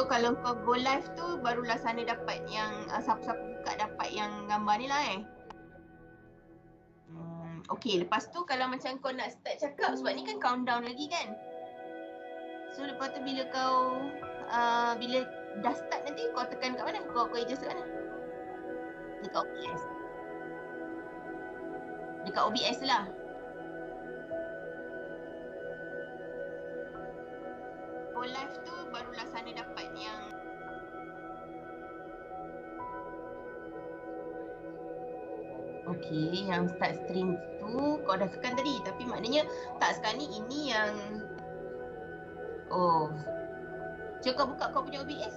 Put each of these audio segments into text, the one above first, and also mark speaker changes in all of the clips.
Speaker 1: contoh kalau kau go live tu barulah sana dapat yang uh, siapa-siapa buka dapat yang gambar ni lah eh. Hmm, okay lepas tu kalau macam kau nak start cakap sebab ni kan countdown lagi kan. So lepas tu bila kau uh, bila dah start nanti kau tekan kat mana? Kau kau adjust kat mana?
Speaker 2: Dekat OBS.
Speaker 1: Dekat OBS lah. for life tu barulah sana dapat yang Okay, yang start stream tu kau dah tekan tadi tapi maknanya tak sekarang ni ini yang Oh. Cakap buka kau punya OBS.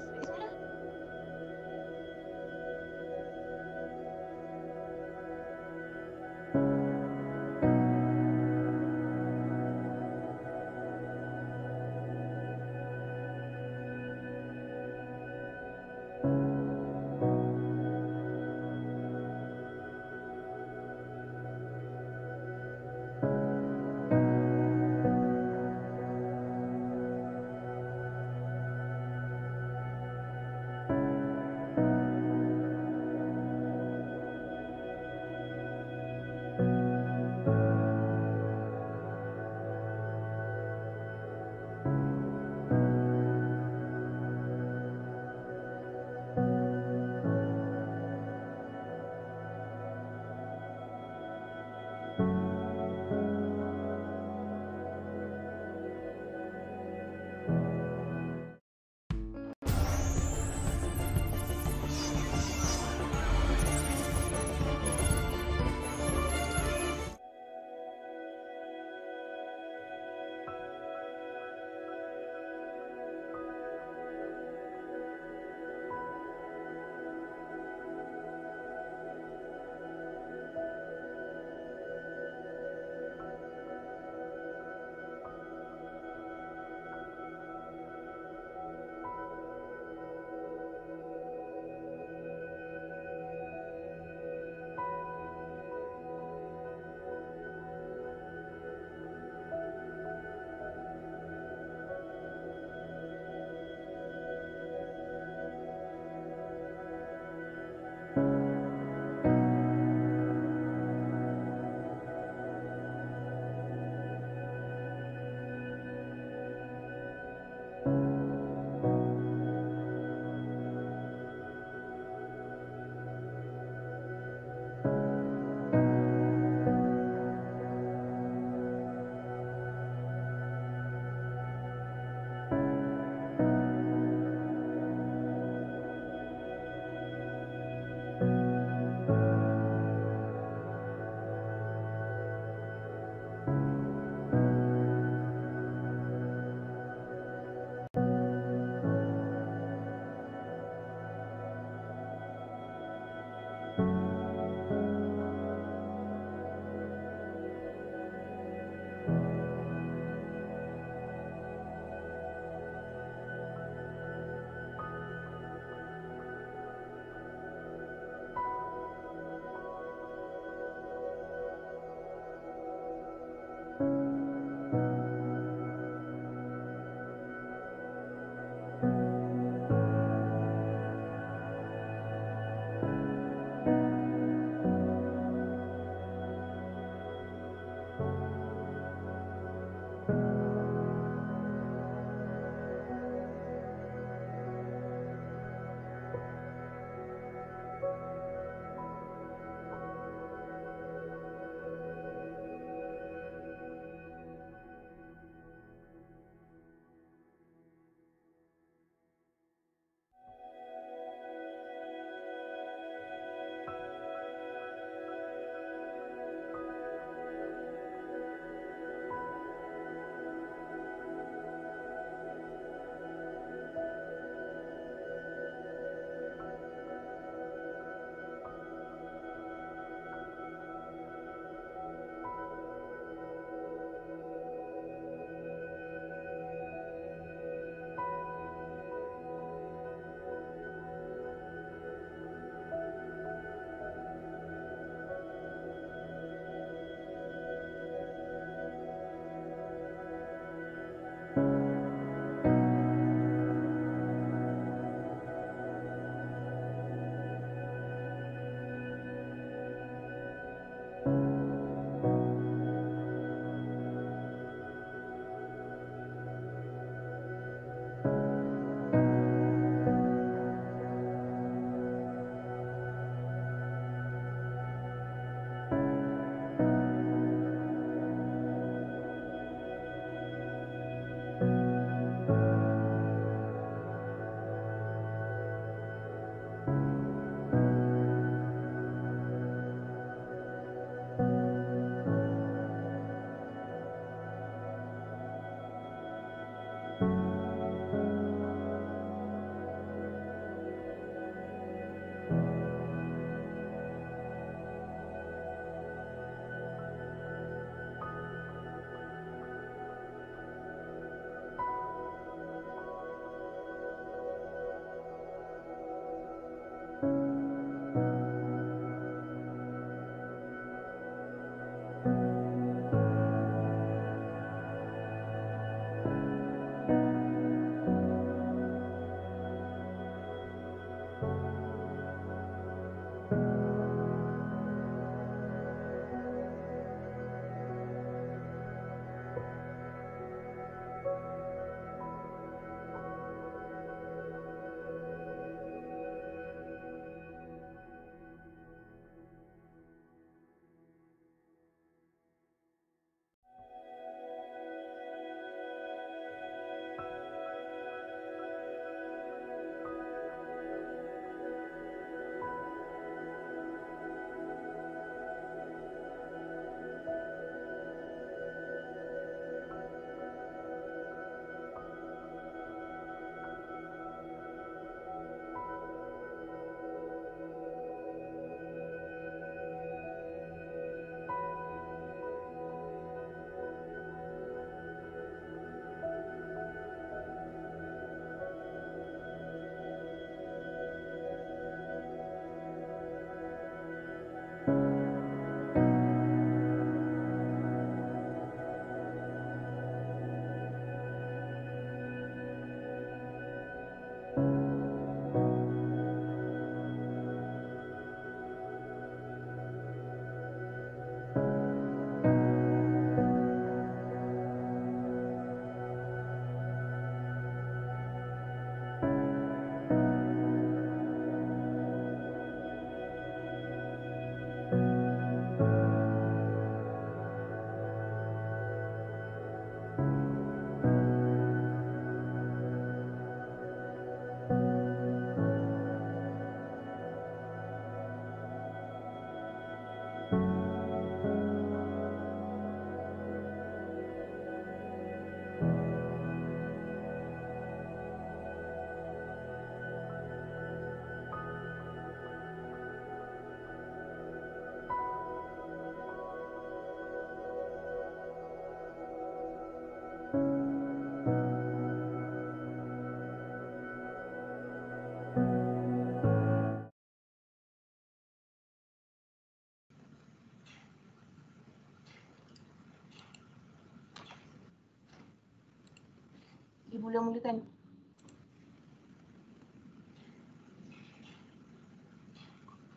Speaker 3: Ibu mula mulakan.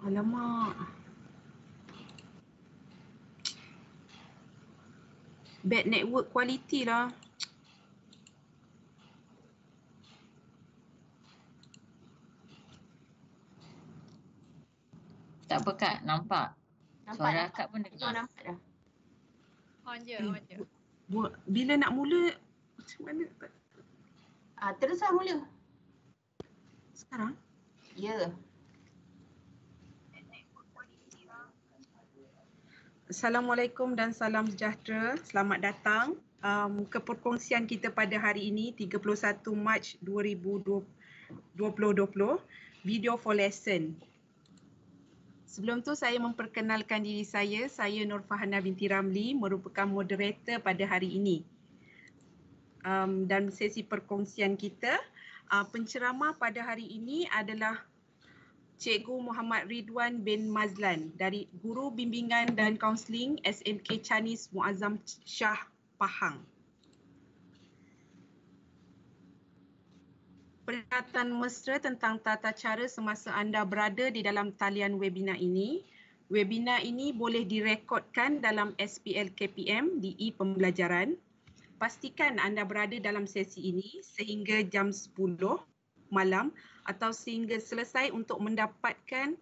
Speaker 3: Alamak. Bad network quality lah.
Speaker 2: Tak apa Kak, nampak. nampak Suara Kak pun dengar. Nampak dah.
Speaker 1: On je, eh,
Speaker 3: on Bila nak mula,
Speaker 1: Ah, teruslah mula.
Speaker 3: Sekarang? Ya. Assalamualaikum dan salam sejahtera. Selamat datang um, ke perkongsian kita pada hari ini 31 Mac 2020 video for lesson. Sebelum tu saya memperkenalkan diri saya, saya Nur binti Ramli merupakan moderator pada hari ini um, dan sesi perkongsian kita. Uh, penceramah pada hari ini adalah Cikgu Muhammad Ridwan bin Mazlan dari Guru Bimbingan dan Kaunseling SMK Chinese Muazzam Shah Pahang. Peringatan mesra tentang tata cara semasa anda berada di dalam talian webinar ini. Webinar ini boleh direkodkan dalam SPL KPM di e-pembelajaran pastikan anda berada dalam sesi ini sehingga jam 10 malam atau sehingga selesai untuk mendapatkan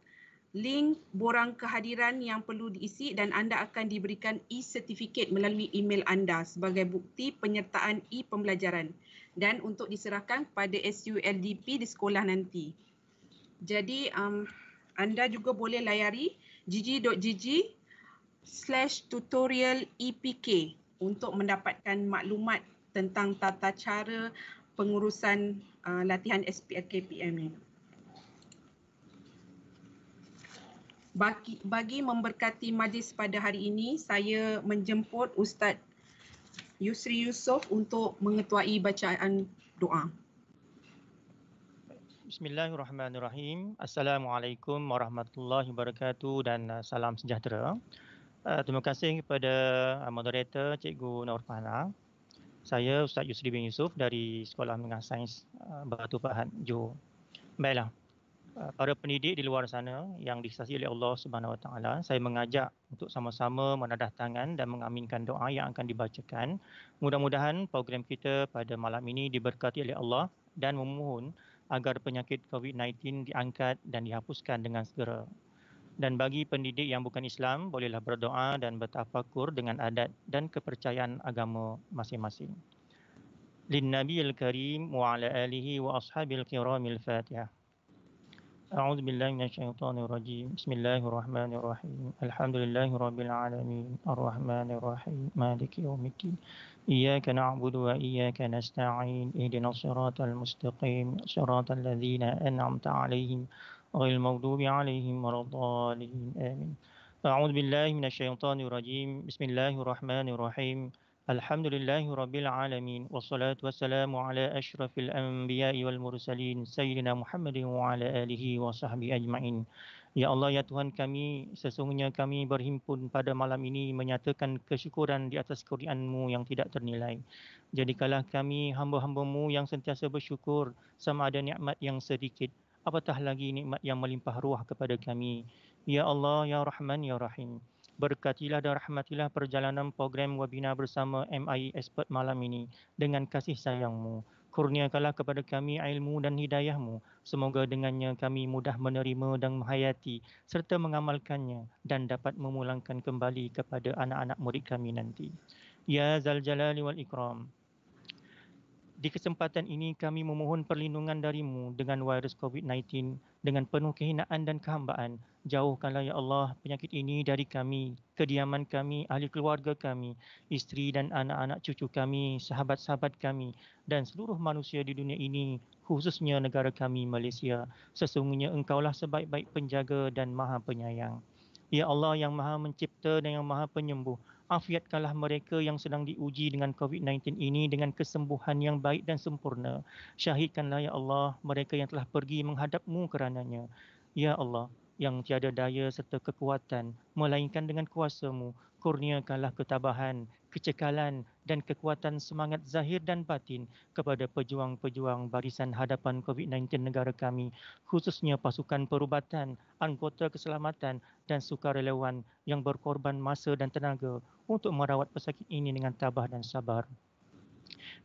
Speaker 3: link borang kehadiran yang perlu diisi dan anda akan diberikan e sertifikat melalui email anda sebagai bukti penyertaan e-pembelajaran dan untuk diserahkan kepada SULDP di sekolah nanti. Jadi um, anda juga boleh layari gg.gg slash tutorial EPK untuk mendapatkan maklumat tentang tata cara pengurusan uh, latihan SPRKPM ini. Bagi, bagi memberkati majlis pada hari ini, saya menjemput Ustaz Yusri Yusof untuk mengetuai bacaan doa.
Speaker 2: Bismillahirrahmanirrahim. Assalamualaikum warahmatullahi wabarakatuh dan uh, salam sejahtera. Eh, terima kasih kepada eh, moderator Cikgu Nur Fahlang. Saya Ustaz Yusri bin Yusuf dari Sekolah Menengah Sains eh, Batu Pahat Johor. Baiklah. Para pendidik di luar sana yang dikisahi oleh Allah Subhanahu Wa Taala, saya mengajak untuk sama-sama menadah tangan dan mengaminkan doa yang akan dibacakan. Mudah-mudahan program kita pada malam ini diberkati oleh Allah dan memohon agar penyakit COVID-19 diangkat dan dihapuskan dengan segera. Dan bagi pendidik yang bukan Islam, bolehlah berdoa dan bertafakur dengan adat dan kepercayaan agama masing-masing. للنبي الكريم وعلى آله وأصحاب الكرام الفاتحة أعوذ بالله من الشيطان الرجيم بسم الله الرحمن الرحيم الحمد لله رب العالمين الرحمن الرحيم مالك يوم الدين إياك نعبد وإياك نستعين اهدنا الصراط المستقيم صراط الذين أنعمت عليهم غير المغضوب عليهم ولا الضالين آمين أعوذ بالله من الشيطان الرجيم بسم الله الرحمن الرحيم الحمد لله رب العالمين والصلاة والسلام على أشرف الأنبياء والمرسلين سيدنا محمد وعلى آله وصحبه أجمعين Ya Allah, Ya Tuhan kami, sesungguhnya kami berhimpun pada malam ini menyatakan kesyukuran di atas kurianmu yang tidak ternilai. Jadikalah kami hamba-hambamu yang sentiasa bersyukur sama ada nikmat yang sedikit apatah lagi nikmat yang melimpah ruah kepada kami. Ya Allah, Ya Rahman, Ya Rahim. Berkatilah dan rahmatilah perjalanan program webinar bersama MIE Expert malam ini dengan kasih sayangmu. Kurniakanlah kepada kami ilmu dan hidayahmu. Semoga dengannya kami mudah menerima dan menghayati serta mengamalkannya dan dapat memulangkan kembali kepada anak-anak murid kami nanti. Ya Zaljalali wal Ikram. Di kesempatan ini kami memohon perlindungan darimu dengan virus COVID-19 dengan penuh kehinaan dan kehambaan. Jauhkanlah ya Allah penyakit ini dari kami, kediaman kami, ahli keluarga kami, isteri dan anak-anak cucu kami, sahabat-sahabat kami dan seluruh manusia di dunia ini khususnya negara kami Malaysia. Sesungguhnya engkaulah sebaik-baik penjaga dan maha penyayang. Ya Allah yang maha mencipta dan yang maha penyembuh, afiatkanlah mereka yang sedang diuji dengan COVID-19 ini dengan kesembuhan yang baik dan sempurna. Syahidkanlah ya Allah mereka yang telah pergi menghadapmu kerananya. Ya Allah yang tiada daya serta kekuatan melainkan dengan kuasamu kurniakanlah ketabahan, kecekalan dan kekuatan semangat zahir dan batin kepada pejuang-pejuang barisan hadapan COVID-19 negara kami, khususnya pasukan perubatan, anggota keselamatan dan sukarelawan yang berkorban masa dan tenaga untuk merawat pesakit ini dengan tabah dan sabar.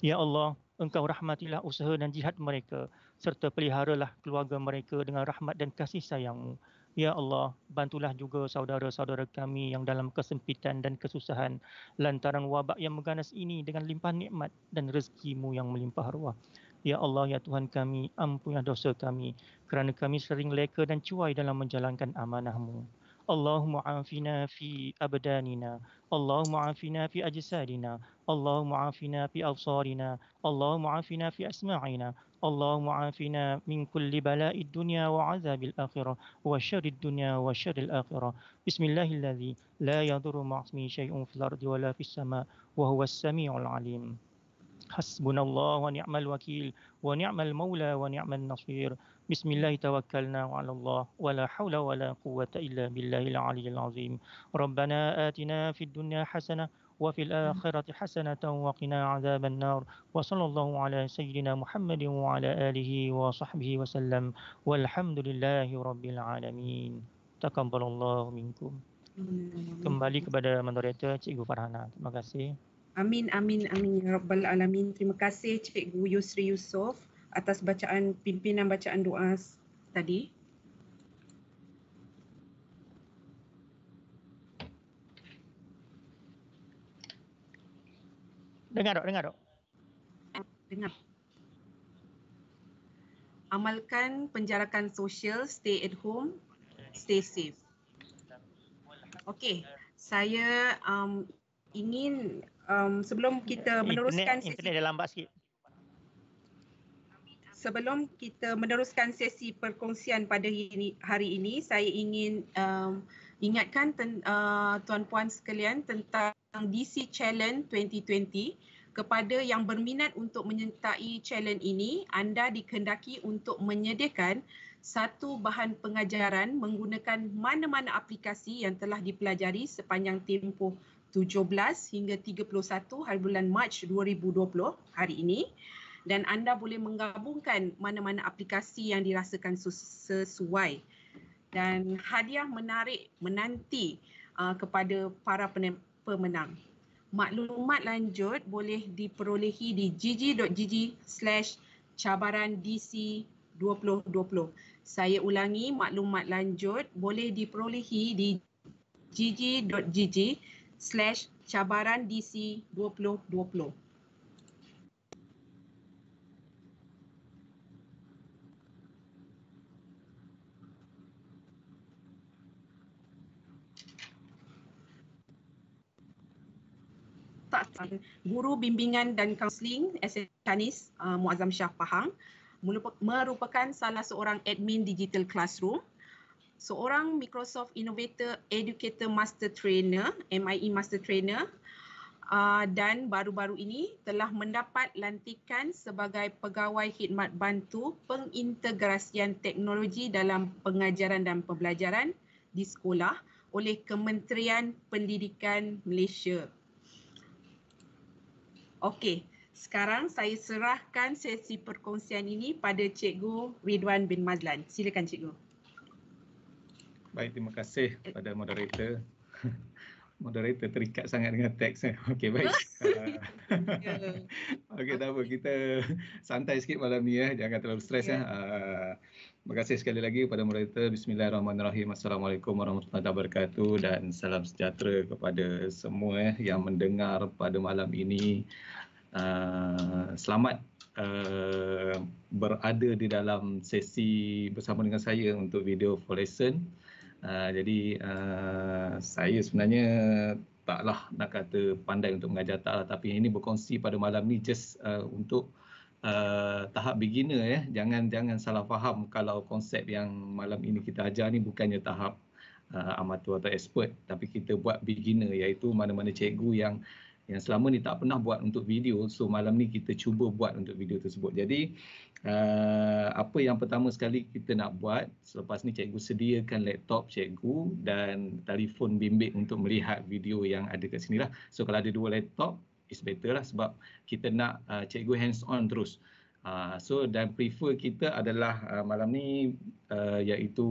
Speaker 2: Ya Allah, Engkau rahmatilah usaha dan jihad mereka serta peliharalah keluarga mereka dengan rahmat dan kasih sayangmu. Ya Allah, bantulah juga saudara-saudara kami yang dalam kesempitan dan kesusahan lantaran wabak yang mengganas ini dengan limpah nikmat dan rezekimu yang melimpah ruah. Ya Allah, Ya Tuhan kami, ampunlah dosa kami kerana kami sering leka dan cuai dalam menjalankan amanahmu. اللهم عافنا في أبداننا اللهم عافنا في أجسادنا اللهم عافنا في أبصارنا Allahumma afina fi asmaina. اللهم عافنا من كل بلاء الدنيا وعذاب الآخرة وشر الدنيا وشر الآخرة بسم الله الذي لا يضر مع اسمه شيء في الأرض ولا في السماء وهو السميع العليم حسبنا الله ونعم الوكيل ونعم المولى ونعم النصير بسم الله توكلنا على الله ولا حول ولا قوة إلا بالله العلي العظيم ربنا آتنا في الدنيا حسنة وفي الآخرة حسنة وقنا عذاب النار وصلى الله على سيدنا محمد وعلى آله wa وسلم والحمد لله رب العالمين تقبل الله منكم Kembali kepada moderator Cikgu Farhana. Terima kasih.
Speaker 3: Amin, amin, amin. Ya Rabbal Alamin. Terima kasih Cikgu Yusri Yusof atas bacaan pimpinan bacaan doa tadi.
Speaker 2: Dengar dok, dengar dok. Dengar.
Speaker 3: Amalkan penjarakan sosial, stay at home, stay safe. Okey, saya um, ingin um, sebelum kita meneruskan sesi.
Speaker 2: Internet dah lambat sikit.
Speaker 3: Sebelum kita meneruskan sesi perkongsian pada hari ini, saya ingin um, ingatkan ten, uh, tuan-puan sekalian tentang yang DC Challenge 2020. Kepada yang berminat untuk menyertai challenge ini, anda dikendaki untuk menyediakan satu bahan pengajaran menggunakan mana-mana aplikasi yang telah dipelajari sepanjang tempoh 17 hingga 31 hari bulan Mac 2020 hari ini dan anda boleh menggabungkan mana-mana aplikasi yang dirasakan sesuai dan hadiah menarik menanti uh, kepada para pemenang. Maklumat lanjut boleh diperolehi di gg.gg slash cabaran DC 2020. Saya ulangi maklumat lanjut boleh diperolehi di gg.gg slash cabaran DC 2020. guru bimbingan dan kaunseling SM Chinese uh, Muazzam Shah Pahang merupakan salah seorang admin digital classroom seorang Microsoft Innovator Educator Master Trainer MIE Master Trainer uh, dan baru-baru ini telah mendapat lantikan sebagai pegawai khidmat bantu pengintegrasian teknologi dalam pengajaran dan pembelajaran di sekolah oleh Kementerian Pendidikan Malaysia Okey, sekarang saya serahkan sesi perkongsian ini pada Cikgu Ridwan bin Mazlan. Silakan Cikgu.
Speaker 4: Baik, terima kasih kepada moderator. Moderator terikat sangat dengan teks. Okey, baik. Okey, tak apa. Kita santai sikit malam ni. Ya. Jangan terlalu stres. Yeah. Ya. Uh, Terima kasih sekali lagi kepada moderator. Bismillahirrahmanirrahim. Assalamualaikum warahmatullahi wabarakatuh dan salam sejahtera kepada semua eh, yang mendengar pada malam ini. Ah, selamat ah, berada di dalam sesi bersama dengan saya untuk video for lesson. Ah, jadi saya sebenarnya taklah nak kata pandai untuk mengajar taklah tapi ini berkongsi pada malam ni just untuk Eh, tahap beginner ya. Jangan jangan salah faham kalau konsep yang malam ini kita ajar ni bukannya tahap uh, amatur atau expert tapi kita buat beginner iaitu mana-mana cikgu yang yang selama ni tak pernah buat untuk video so malam ni kita cuba buat untuk video tersebut. Jadi uh, apa yang pertama sekali kita nak buat selepas ni cikgu sediakan laptop cikgu dan telefon bimbit untuk melihat video yang ada kat lah. So kalau ada dua laptop is better lah sebab kita nak uh, cikgu hands on terus. Uh, so dan prefer kita adalah uh, malam ni uh, iaitu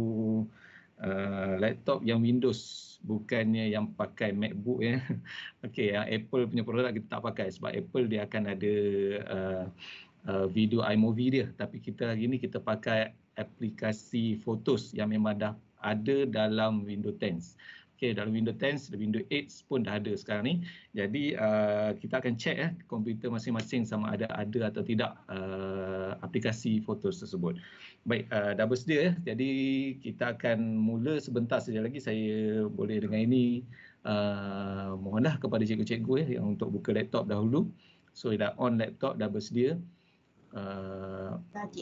Speaker 4: uh, laptop yang Windows bukannya yang pakai MacBook ya. Okey yang Apple punya produk kita tak pakai sebab Apple dia akan ada uh, uh, video iMovie dia tapi kita hari ni kita pakai aplikasi Photos yang memang dah ada dalam Windows 10. Okay, dalam Windows 10, Windows 8 pun dah ada sekarang ni. Jadi uh, kita akan cek eh, komputer masing-masing sama ada ada atau tidak uh, aplikasi foto tersebut. Baik, uh, dah bersedia. Eh. Jadi kita akan mula sebentar saja lagi. Saya boleh dengan ini uh, mohonlah kepada cikgu-cikgu eh, yang untuk buka laptop dahulu. So, dah on laptop, dah bersedia. Uh,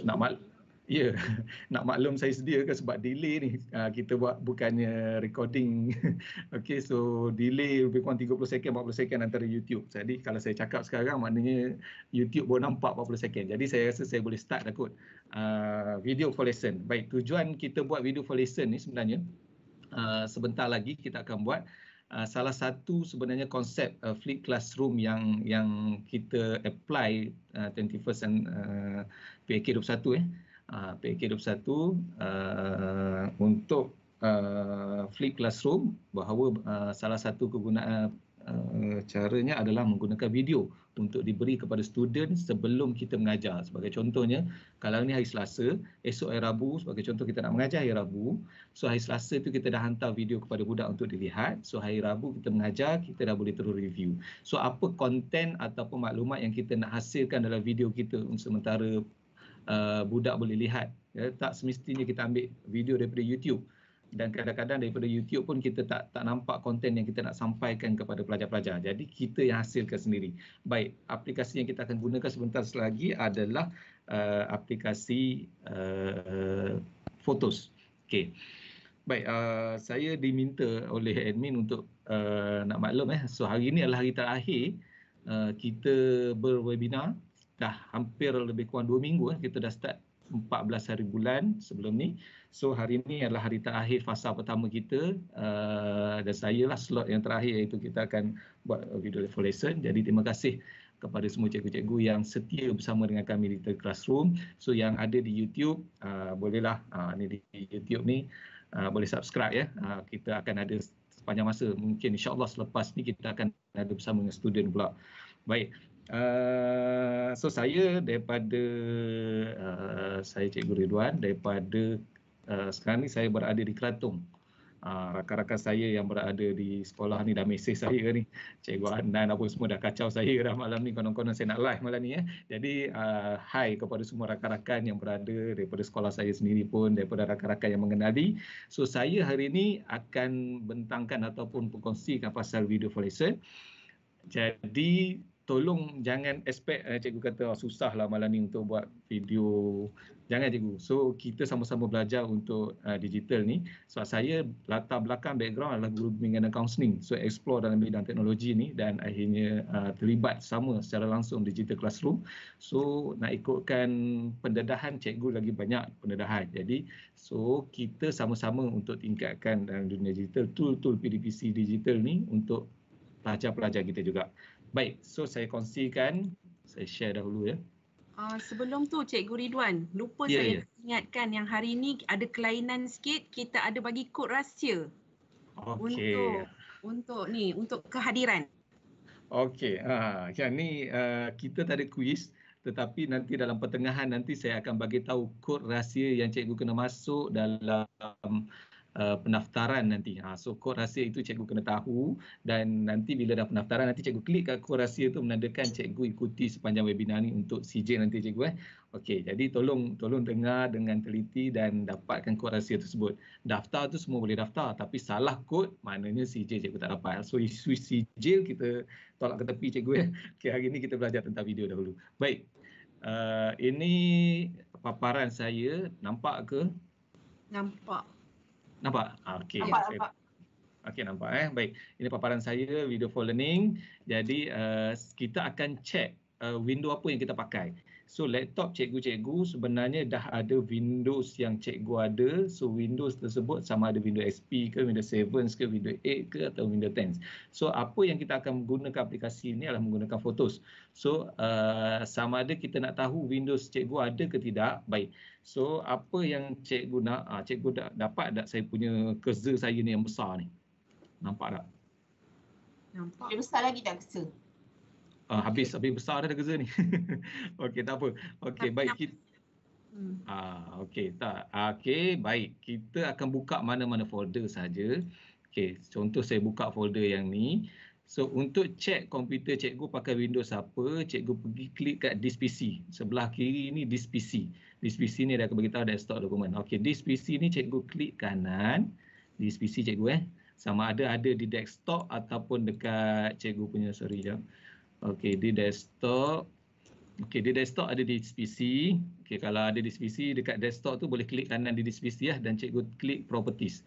Speaker 4: nak mal- Ya, yeah. nak maklum saya sedia ke sebab delay ni uh, kita buat bukannya recording. okay, so delay lebih kurang 30 second, 40 second antara YouTube. Jadi kalau saya cakap sekarang maknanya YouTube boleh nampak 40 second. Jadi saya rasa saya boleh start dah Uh, video for lesson. Baik, tujuan kita buat video for lesson ni sebenarnya uh, sebentar lagi kita akan buat Uh, salah satu sebenarnya konsep uh, flip classroom yang yang kita apply uh, 21 and uh, PK 21 eh PK21 uh, ah, ah, untuk uh, flip classroom bahawa uh, salah satu kegunaan uh, caranya adalah menggunakan video untuk diberi kepada student sebelum kita mengajar. Sebagai contohnya, kalau ni hari Selasa, esok hari Rabu, sebagai contoh kita nak mengajar hari Rabu, so hari Selasa itu kita dah hantar video kepada budak untuk dilihat, so hari Rabu kita mengajar, kita dah boleh terus review. So apa konten ataupun maklumat yang kita nak hasilkan dalam video kita untuk sementara Uh, budak boleh lihat. Ya, tak semestinya kita ambil video daripada YouTube dan kadang-kadang daripada YouTube pun kita tak tak nampak konten yang kita nak sampaikan kepada pelajar-pelajar. Jadi kita yang hasilkan sendiri. Baik, aplikasi yang kita akan gunakan sebentar lagi adalah uh, aplikasi uh, Photos. Okey. Baik, uh, saya diminta oleh admin untuk uh, nak maklum eh. So hari ini adalah hari terakhir uh, kita berwebinar dah hampir lebih kurang 2 minggu kan kita dah start 14 hari bulan sebelum ni. So hari ni adalah hari terakhir fasa pertama kita uh, dan saya lah slot yang terakhir iaitu kita akan buat video level lesson. Jadi terima kasih kepada semua cikgu-cikgu yang setia bersama dengan kami di The Classroom. So yang ada di YouTube, uh, eh, bolehlah uh, eh, ni di YouTube ni uh, boleh subscribe ya. Uh, kita akan ada sepanjang masa mungkin insyaAllah selepas ni kita akan ada bersama dengan student pula. Baik, Ah, so saya daripada uh, saya Cikgu Ridwan daripada uh, sekarang ni saya berada di Kelantung. Uh, rakan-rakan saya yang berada di sekolah ni dah mesej saya ni. Cikgu Adnan apa semua dah kacau saya dah malam ni. Konon-konon saya nak live malam ni. Eh. Jadi, uh, hi kepada semua rakan-rakan yang berada daripada sekolah saya sendiri pun, daripada rakan-rakan yang mengenali. So, saya hari ni akan bentangkan ataupun perkongsikan pasal video for lesson. Jadi, tolong jangan expect uh, cikgu kata oh, susah lah malam ni untuk buat video. Jangan cikgu. So kita sama-sama belajar untuk uh, digital ni. Sebab so, saya latar belakang background adalah guru bimbingan dan counseling. So explore dalam bidang teknologi ni dan akhirnya uh, terlibat sama secara langsung digital classroom. So nak ikutkan pendedahan cikgu lagi banyak pendedahan. Jadi so kita sama-sama untuk tingkatkan dalam dunia digital tool-tool PDPC digital ni untuk pelajar-pelajar kita juga. Baik, so saya kongsikan, saya share dahulu ya.
Speaker 3: Uh, sebelum tu Cikgu Ridwan, lupa yeah, saya yeah. ingatkan yang hari ini ada kelainan sikit, kita ada bagi kod rahsia.
Speaker 4: Okay. Untuk
Speaker 3: untuk ni, untuk kehadiran.
Speaker 4: Okey, ha, uh, yang ni uh, kita tak ada kuis tetapi nanti dalam pertengahan nanti saya akan bagi tahu kod rahsia yang cikgu kena masuk dalam um, Uh, pendaftaran nanti. Ha, so kod rahsia itu cikgu kena tahu dan nanti bila dah pendaftaran nanti cikgu klik kat kod rahsia itu menandakan cikgu ikuti sepanjang webinar ni untuk CJ nanti cikgu eh. Okey, jadi tolong tolong dengar dengan teliti dan dapatkan kod rahsia tersebut. Daftar tu semua boleh daftar tapi salah kod maknanya CJ cikgu tak dapat. So isu CJ kita tolak ke tepi cikgu eh. Okey, hari ni kita belajar tentang video dahulu. Baik. Uh, ini paparan saya nampak ke?
Speaker 3: Nampak.
Speaker 4: Nampak? Ah, okay. Nampak, saya... nampak. Okey nampak eh. Baik. Ini paparan saya video for learning. Jadi uh, kita akan cek uh, eh, window apa yang kita pakai. So laptop cikgu-cikgu sebenarnya dah ada Windows yang cikgu ada. So Windows tersebut sama ada Windows XP ke, Windows 7 ke, Windows 8 ke atau Windows 10. So apa yang kita akan menggunakan aplikasi ini adalah menggunakan Photos. So uh, sama ada kita nak tahu Windows cikgu ada ke tidak, baik. So apa yang cikgu nak, uh, cikgu dah dapat tak saya punya kerja saya ni yang besar ni? Nampak tak?
Speaker 1: Nampak. Dia besar lagi dah kerja.
Speaker 4: Uh, habis habis besar dah kerja ni. okey tak apa. Okey baik kita Hmm. Ah, okey tak. Okey, baik. Kita akan buka mana-mana folder saja. Okey, contoh saya buka folder yang ni. So untuk check komputer cikgu pakai Windows apa, cikgu pergi klik kat this PC. Sebelah kiri ni this PC. This PC ni dia akan beritahu desktop dokumen. Okey, this PC ni cikgu klik kanan. This PC cikgu eh. Sama ada ada di desktop ataupun dekat cikgu punya sorry jap. Ya. Okey, di desktop. Okey, di desktop ada di PC. Okey, kalau ada di PC dekat desktop tu boleh klik kanan di di PC lah dan cikgu klik properties.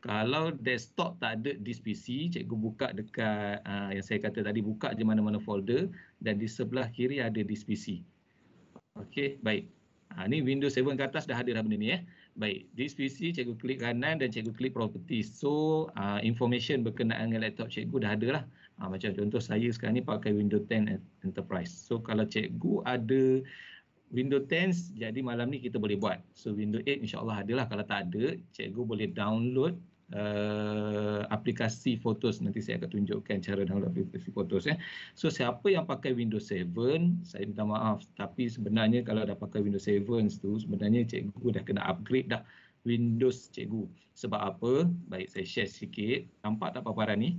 Speaker 4: Kalau desktop tak ada di PC, cikgu buka dekat uh, yang saya kata tadi buka je mana-mana folder dan di sebelah kiri ada di PC. Okey, baik. Ha, ni Windows 7 ke atas dah ada dah benda ni eh. Baik, di PC cikgu klik kanan dan cikgu klik properties. So, uh, information berkenaan dengan laptop cikgu dah ada lah. Ha, macam contoh saya sekarang ni pakai Windows 10 Enterprise. So kalau cikgu ada Windows 10, jadi malam ni kita boleh buat. So Windows 8 insyaAllah ada lah. Kalau tak ada, cikgu boleh download uh, aplikasi Photos. Nanti saya akan tunjukkan cara download aplikasi Photos. Eh. Ya. So siapa yang pakai Windows 7, saya minta maaf. Tapi sebenarnya kalau dah pakai Windows 7 tu, sebenarnya cikgu dah kena upgrade dah Windows cikgu. Sebab apa? Baik saya share sikit. Nampak tak paparan ni?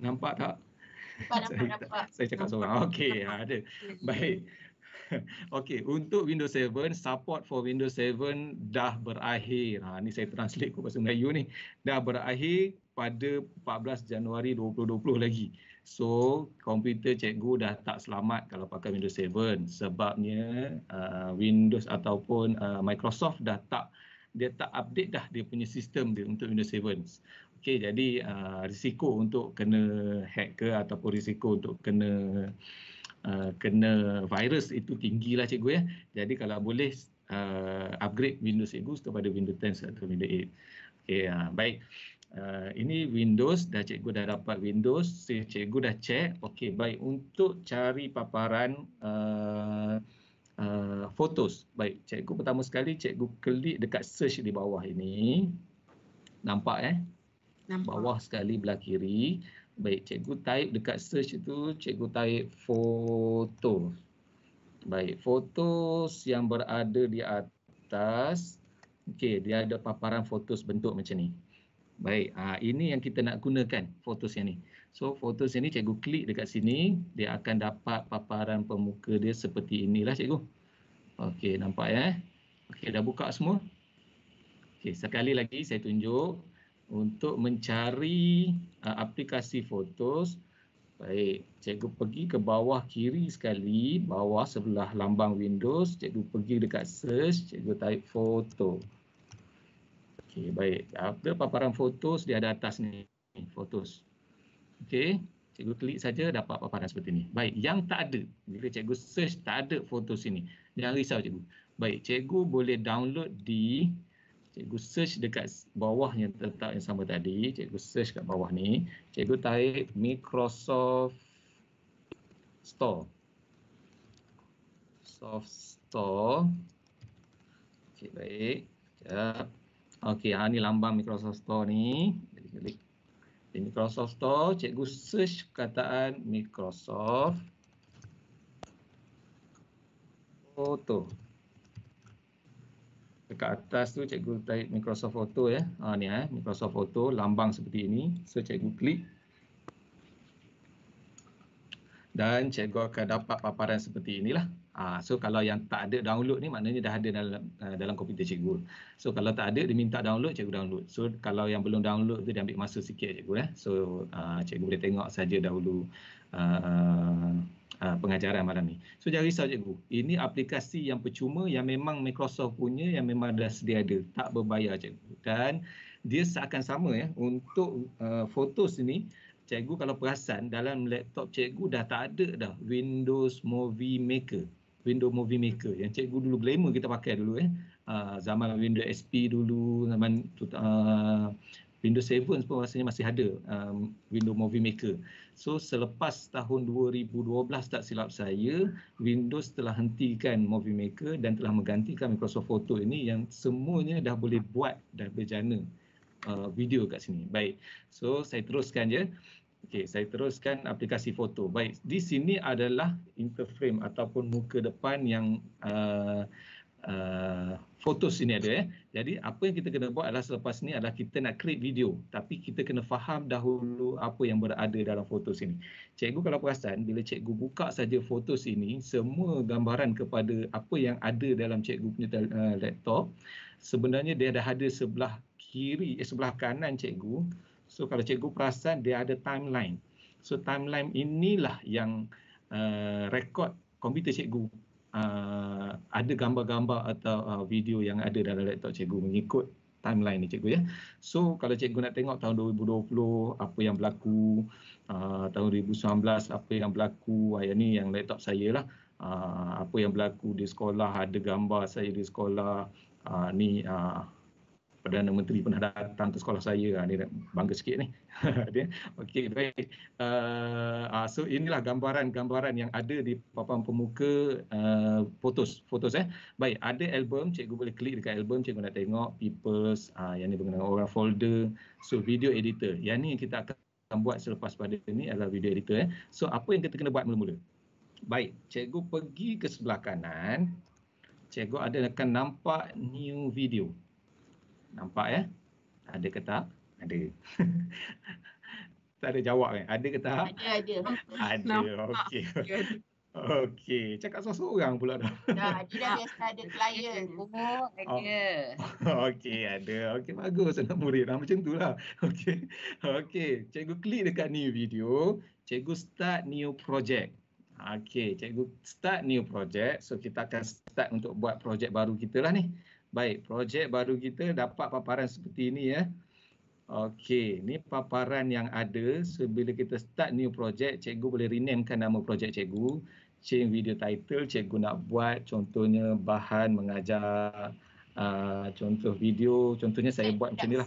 Speaker 4: Nampak tak?
Speaker 2: Nampak, saya, nampak, nampak. Saya cakap seorang.
Speaker 4: Okey, ada. Baik. Okey, untuk Windows 7, support for Windows 7 dah berakhir. Ha, ni saya translate ke bahasa Melayu ni. Dah berakhir pada 14 Januari 2020 lagi. So, komputer cikgu dah tak selamat kalau pakai Windows 7 sebabnya uh, Windows ataupun uh, Microsoft dah tak dia tak update dah dia punya sistem dia untuk Windows 7. Okay, jadi uh, risiko untuk kena hack ke ataupun risiko untuk kena uh, kena virus itu tinggi lah cikgu ya. Jadi kalau boleh uh, upgrade Windows cikgu kepada Windows 10 atau Windows 8. Okay, uh, baik. Uh, ini Windows, dah cikgu dah dapat Windows, si cikgu dah cek. Okey, baik. Untuk cari paparan uh, uh, Baik, cikgu pertama sekali cikgu klik dekat search di bawah ini. Nampak eh? Nampak. Bawah sekali belah kiri. Baik, cikgu type dekat search itu, cikgu type foto. Baik, foto yang berada di atas. Okey, dia ada paparan foto bentuk macam ni. Baik, aa, ha, ini yang kita nak gunakan foto yang ni. So, foto yang ni cikgu klik dekat sini, dia akan dapat paparan pemuka dia seperti inilah cikgu. Okey, nampak ya. Okey, dah buka semua. Okey, sekali lagi saya tunjuk untuk mencari uh, aplikasi Photos. Baik, cikgu pergi ke bawah kiri sekali, bawah sebelah lambang Windows, cikgu pergi dekat search, cikgu type foto. Okey, baik. Apa paparan Photos dia ada atas ni, Photos. Okey, cikgu klik saja dapat paparan seperti ini. Baik, yang tak ada, bila cikgu search tak ada Photos ini. Jangan risau cikgu. Baik, cikgu boleh download di cikgu search dekat bawah yang tetap yang sama tadi cikgu search kat bawah ni cikgu taip Microsoft Store Microsoft Store okey baik Ya. okey ha ni lambang Microsoft Store ni klik klik di Microsoft Store cikgu search kataan Microsoft Photo dekat atas tu cikgu type Microsoft Photo ya. Ha ni eh Microsoft Photo lambang seperti ini. So cikgu klik. Dan cikgu akan dapat paparan seperti inilah. Ha, so kalau yang tak ada download ni maknanya dah ada dalam ha, dalam komputer cikgu. So kalau tak ada diminta download cikgu download. So kalau yang belum download tu dia ambil masa sikit cikgu eh. So uh, cikgu boleh tengok saja dahulu uh, uh, pengajaran malam ni. So jangan risau cikgu. Ini aplikasi yang percuma yang memang Microsoft punya yang memang dah sedia ada. Tak berbayar cikgu. Dan dia seakan sama ya. Untuk uh, eh, Photos ni, cikgu kalau perasan dalam laptop cikgu dah tak ada dah Windows Movie Maker. Windows Movie Maker yang cikgu dulu glamour kita pakai dulu eh. Uh, zaman Windows XP dulu, zaman uh, Windows 7 pun rasanya masih ada um, Windows Movie Maker. So selepas tahun 2012 tak silap saya, Windows telah hentikan Movie Maker dan telah menggantikan Microsoft Photo ini yang semuanya dah boleh buat dah berjana uh, video kat sini. Baik. So saya teruskan je. Okey, saya teruskan aplikasi foto. Baik, di sini adalah interframe ataupun muka depan yang uh, uh photos ini ada eh. Jadi apa yang kita kena buat adalah selepas ni adalah kita nak create video. Tapi kita kena faham dahulu apa yang berada dalam foto sini. Cikgu kalau perasan bila cikgu buka saja foto sini, semua gambaran kepada apa yang ada dalam cikgu punya eh, laptop sebenarnya dia dah ada sebelah kiri eh, sebelah kanan cikgu. So kalau cikgu perasan dia ada timeline. So timeline inilah yang uh, rekod komputer cikgu uh, ada gambar-gambar atau uh, video yang ada dalam laptop cikgu mengikut timeline ni cikgu ya. So kalau cikgu nak tengok tahun 2020 apa yang berlaku, uh, tahun 2019 apa yang berlaku, ayat ni yang laptop saya lah. Uh, apa yang berlaku di sekolah, ada gambar saya di sekolah, uh, ni uh, Perdana Menteri pernah datang ke sekolah saya. Ah, ini bangga sikit ni. Okey, baik. Uh, so inilah gambaran-gambaran yang ada di papan pemuka uh, fotos. Fotos eh. Baik, ada album. Cikgu boleh klik dekat album. Cikgu nak tengok. Peoples. Uh, yang ni berkenaan orang folder. So video editor. Yang ni kita akan buat selepas pada ini adalah video editor. Eh. So apa yang kita kena buat mula-mula? Baik, cikgu pergi ke sebelah kanan. Cikgu ada akan nampak new video. Nampak ya? Ada ke tak? Ada. tak ada jawab kan? Ada ke tak?
Speaker 1: Ada, ada. ada, okey.
Speaker 4: Okey, okay. cakap seorang-seorang pula dah.
Speaker 1: Dah, dia biasa ada klien. Oh, ada.
Speaker 4: Okey, ada. Okey, bagus. Anak murid lah. Macam tu lah. Okey, okay. cikgu klik dekat ni video. Cikgu start new project. Okey, cikgu start new project. So, kita akan start untuk buat projek baru kita lah ni. Baik, projek baru kita dapat paparan seperti ini ya. Okey, ni paparan yang ada sebila kita start new project, cikgu boleh renamekan nama projek cikgu, change video title, cikgu nak buat contohnya bahan mengajar uh, contoh video, contohnya saya buat macam ni lah.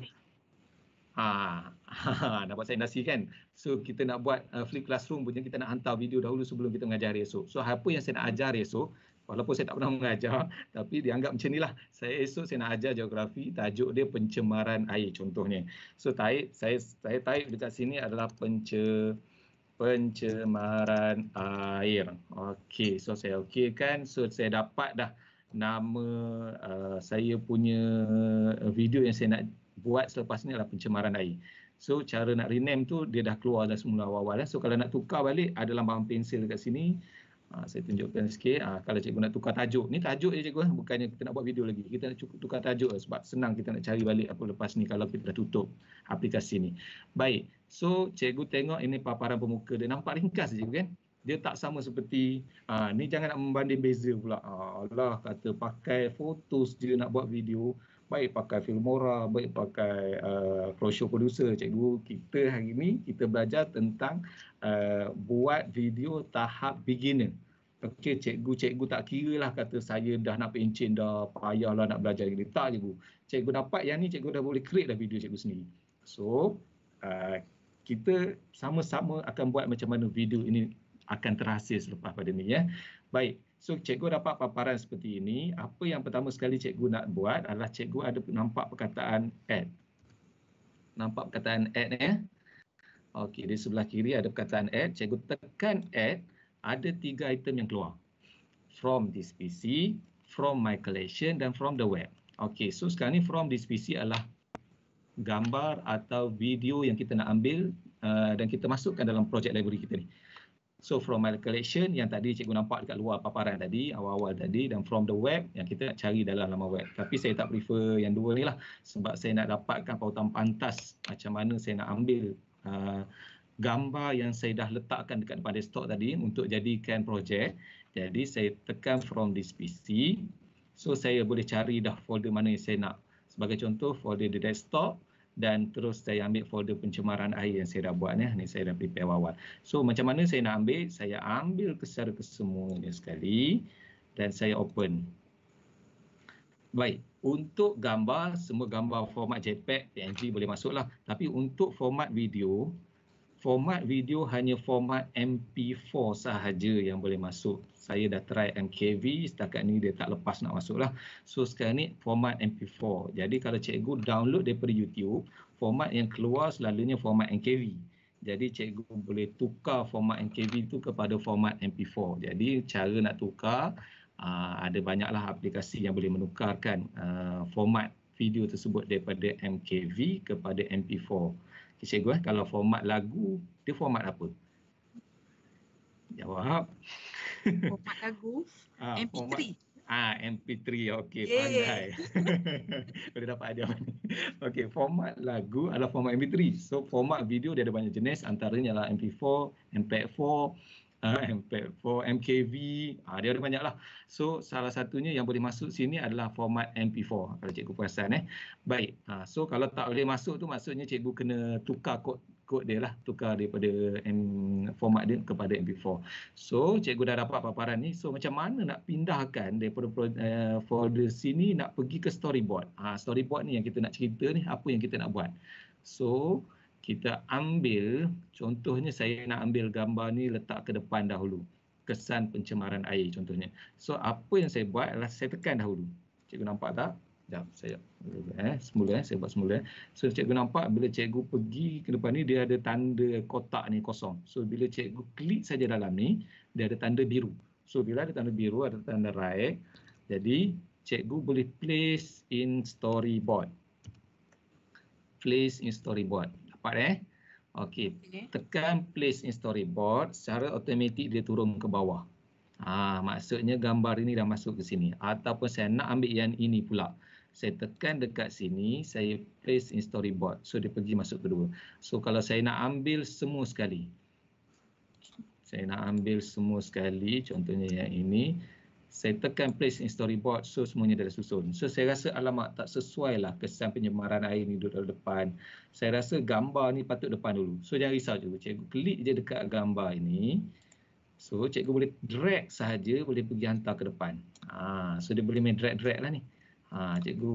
Speaker 4: ha, nak buat saya nasi kan? So kita nak buat uh, flip classroom punya kita nak hantar video dahulu sebelum kita mengajar hari esok. So apa yang saya nak ajar hari esok, Walaupun saya tak pernah mengajar, tapi dianggap macam inilah. Saya esok saya nak ajar geografi, tajuk dia pencemaran air contohnya. So, taip, saya saya taip dekat sini adalah pence pencemaran air. Okey, so saya okey kan. So, saya dapat dah nama uh, saya punya video yang saya nak buat selepas ni adalah pencemaran air. So cara nak rename tu dia dah keluar dah semula awal-awal. Eh. So kalau nak tukar balik ada lambang pensil dekat sini. Ha, saya tunjukkan sikit. Ha, kalau cikgu nak tukar tajuk, ni tajuk je cikgu. Ha, bukannya kita nak buat video lagi. Kita nak tukar tajuk lah sebab senang kita nak cari balik apa lepas ni kalau kita dah tutup aplikasi ni. Baik. So, cikgu tengok ini paparan pemuka. Dia nampak ringkas je cikgu kan? dia tak sama seperti uh, ni jangan nak membanding beza pula ha, Allah kata pakai fotos dia nak buat video baik pakai filmora baik pakai uh, ha, pro show producer cikgu kita hari ini kita belajar tentang uh, buat video tahap beginner Okey cikgu, cikgu tak kira lah kata saya dah nak pencin dah, payahlah nak belajar ini Tak cikgu. Cikgu dapat yang ni cikgu dah boleh create dah video cikgu sendiri. So, uh, kita sama-sama akan buat macam mana video ini akan terhasil selepas pandemik ya. Baik. So cikgu dapat paparan seperti ini, apa yang pertama sekali cikgu nak buat adalah cikgu ada nampak perkataan add. Nampak perkataan add ya. Okey, di sebelah kiri ada perkataan add, cikgu tekan add, ada tiga item yang keluar. From this PC, from my collection dan from the web. Okey, so sekarang ni from this PC adalah gambar atau video yang kita nak ambil uh, dan kita masukkan dalam projek library kita ni. So from my collection yang tadi cikgu nampak dekat luar paparan tadi, awal-awal tadi dan from the web yang kita nak cari dalam laman web. Tapi saya tak prefer yang dua ni lah sebab saya nak dapatkan pautan pantas macam mana saya nak ambil uh, gambar yang saya dah letakkan dekat depan desktop tadi untuk jadikan projek. Jadi saya tekan from this PC. So saya boleh cari dah folder mana yang saya nak. Sebagai contoh folder di desktop, dan terus saya ambil folder pencemaran air yang saya dah buat ya. ni saya dah prepare awal-awal. So macam mana saya nak ambil? Saya ambil secara kesemuanya sekali dan saya open. Baik, untuk gambar semua gambar format JPEG, PNG boleh masuklah. Tapi untuk format video, format video hanya format MP4 sahaja yang boleh masuk. Saya dah try MKV, setakat ni dia tak lepas nak masuk lah. So sekarang ni format MP4. Jadi kalau cikgu download daripada YouTube, format yang keluar selalunya format MKV. Jadi cikgu boleh tukar format MKV tu kepada format MP4. Jadi cara nak tukar, ah, ada banyaklah aplikasi yang boleh menukarkan ah, format video tersebut daripada MKV kepada MP4 cikgu eh kalau format lagu dia format apa? Jawab. Format lagu ah, MP3. Format, ah MP3 okey pandai. Boleh dapat ajar ni. format lagu adalah format MP3. So format video dia ada banyak jenis antaranya adalah MP4, MP4, uh, MKV, uh, dia ada banyak lah. So salah satunya yang boleh masuk sini adalah format MP4 kalau cikgu perasan eh. Baik, uh, so kalau tak boleh masuk tu maksudnya cikgu kena tukar kod kod dia lah, tukar daripada M, format dia kepada MP4. So cikgu dah dapat paparan ni, so macam mana nak pindahkan daripada uh, folder sini nak pergi ke storyboard. Uh, storyboard ni yang kita nak cerita ni, apa yang kita nak buat. So, uh, kita ambil contohnya saya nak ambil gambar ni letak ke depan dahulu kesan pencemaran air contohnya so apa yang saya buat adalah saya tekan dahulu cikgu nampak tak jap saya eh semula eh saya buat semula eh. so cikgu nampak bila cikgu pergi ke depan ni dia ada tanda kotak ni kosong so bila cikgu klik saja dalam ni dia ada tanda biru so bila ada tanda biru ada tanda right jadi cikgu boleh place in storyboard place in storyboard nampak eh. Okey, tekan place in storyboard, secara automatik dia turun ke bawah. Ha, maksudnya gambar ini dah masuk ke sini. Ataupun saya nak ambil yang ini pula. Saya tekan dekat sini, saya place in storyboard. So dia pergi masuk kedua. So kalau saya nak ambil semua sekali. Saya nak ambil semua sekali, contohnya yang ini saya tekan place in storyboard so semuanya dah susun. So saya rasa alamat tak sesuai lah kesan penyemaran air ni duduk depan. Saya rasa gambar ni patut depan dulu. So jangan risau cikgu. Cikgu klik je dekat gambar ini. So cikgu boleh drag sahaja boleh pergi hantar ke depan. Ha, so dia boleh main drag-drag lah ni. Ha, cikgu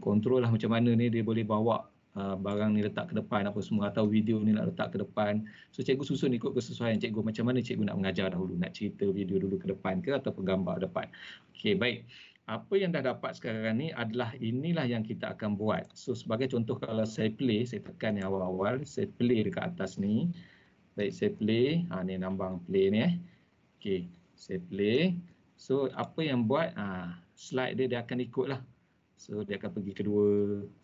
Speaker 4: kontrol lah macam mana ni dia boleh bawa Ah, barang ni letak ke depan apa semua atau video ni nak letak ke depan. So cikgu susun ikut kesesuaian cikgu macam mana cikgu nak mengajar dahulu, nak cerita video dulu ke depan ke atau penggambar depan. Okey, baik. Apa yang dah dapat sekarang ni adalah inilah yang kita akan buat. So sebagai contoh kalau saya play, saya tekan yang awal-awal, saya play dekat atas ni. Baik, saya play. Ha, ni nambang play ni eh. Okey, saya play. So apa yang buat, ha, slide dia dia akan ikut lah. So dia akan pergi kedua,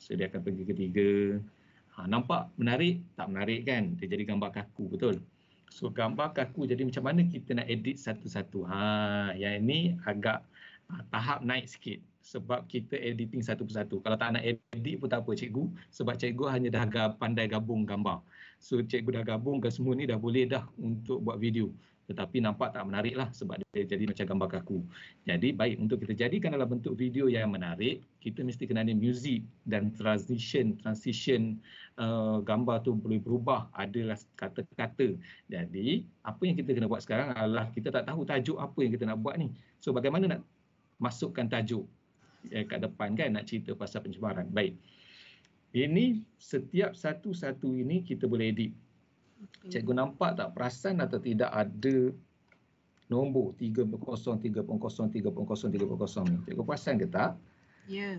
Speaker 4: so dia akan pergi ketiga. Ha, nampak menarik? Tak menarik kan? Dia jadi gambar kaku betul. So gambar kaku jadi macam mana kita nak edit satu-satu? Ha, yang ini agak ha, tahap naik sikit sebab kita editing satu persatu. Kalau tak nak edit pun tak apa cikgu sebab cikgu hanya dah pandai gabung gambar. So cikgu dah gabung ke semua ni dah boleh dah untuk buat video tetapi nampak tak menarik lah sebab dia jadi macam gambar kaku. Jadi baik untuk kita jadikan dalam bentuk video yang menarik, kita mesti kena ada music dan transition, transition uh, gambar tu boleh berubah, adalah kata-kata. Jadi apa yang kita kena buat sekarang adalah kita tak tahu tajuk apa yang kita nak buat ni. So bagaimana nak masukkan tajuk eh, kat depan kan nak cerita pasal pencemaran. Baik. Ini setiap satu-satu ini kita boleh edit. Cikgu nampak tak perasan atau tidak ada nombor 30, 30, ni? Cikgu perasan ke tak? Ya. Yeah.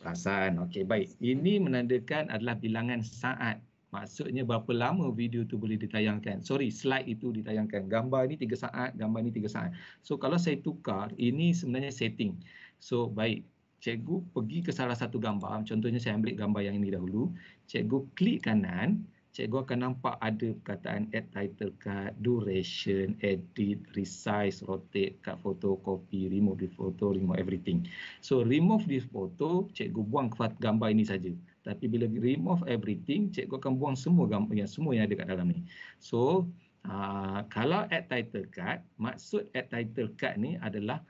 Speaker 4: Perasan. Okey, baik. Ini menandakan adalah bilangan saat. Maksudnya berapa lama video tu boleh ditayangkan. Sorry, slide itu ditayangkan. Gambar ini 3 saat, gambar ini 3 saat. So, kalau saya tukar, ini sebenarnya setting. So, baik. Cikgu pergi ke salah satu gambar. Contohnya saya ambil gambar yang ini dahulu. Cikgu klik Kanan cikgu akan nampak ada perkataan add title card, duration, edit, resize, rotate, cut photo, copy, remove this photo, remove everything. So remove this photo, cikgu buang gambar ini saja. Tapi bila remove everything, cikgu akan buang semua gambar yang semua yang ada kat dalam ni. So uh, kalau add title card, maksud add title card ni adalah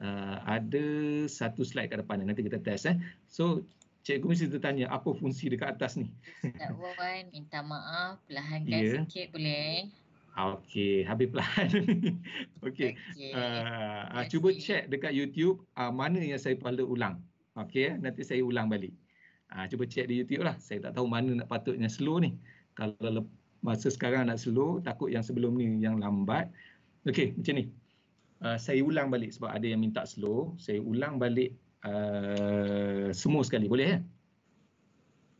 Speaker 4: uh, ada satu slide kat depan ni. Nanti kita test eh. So Cikgu mesti tertanya apa fungsi dekat atas ni.
Speaker 2: Tak Wan,
Speaker 1: minta maaf perlahankan yeah. sikit boleh.
Speaker 4: Okey, habis pelan. Okey. Okay. Uh, uh, cuba check dekat YouTube uh, mana yang saya perlu ulang. Okey, eh, nanti saya ulang balik. Uh, cuba check di YouTube lah. Saya tak tahu mana nak patutnya slow ni. Kalau le- masa sekarang nak slow, takut yang sebelum ni yang lambat. Okey, macam ni. Uh, saya ulang balik sebab ada yang minta slow. Saya ulang balik Eh, semua sekali boleh ya?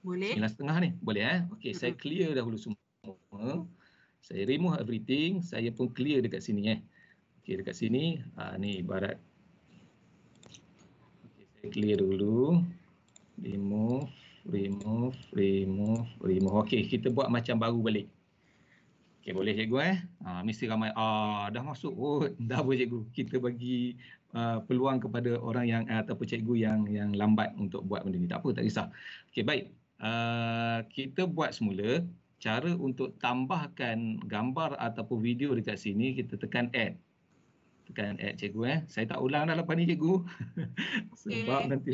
Speaker 4: Boleh. Sembilan setengah ni boleh ya? Okey, saya clear dahulu semua. Saya remove everything, saya pun clear dekat sini eh. Okey, dekat sini. Ah ni ibarat Okey, saya clear dulu. Remove, remove, remove, remove. Okey, kita buat macam baru balik. Okay boleh cikgu eh? Ah mesti ramai ah dah masuk. Oh, dah apa cikgu? Kita bagi Uh, peluang kepada orang yang uh, ataupun cikgu yang yang lambat untuk buat benda ni. Tak apa, tak kisah. Okey, baik. Uh, kita buat semula cara untuk tambahkan gambar ataupun video dekat sini kita tekan add tekan add cikgu eh saya tak ulang dah lepas ni cikgu okay. sebab nanti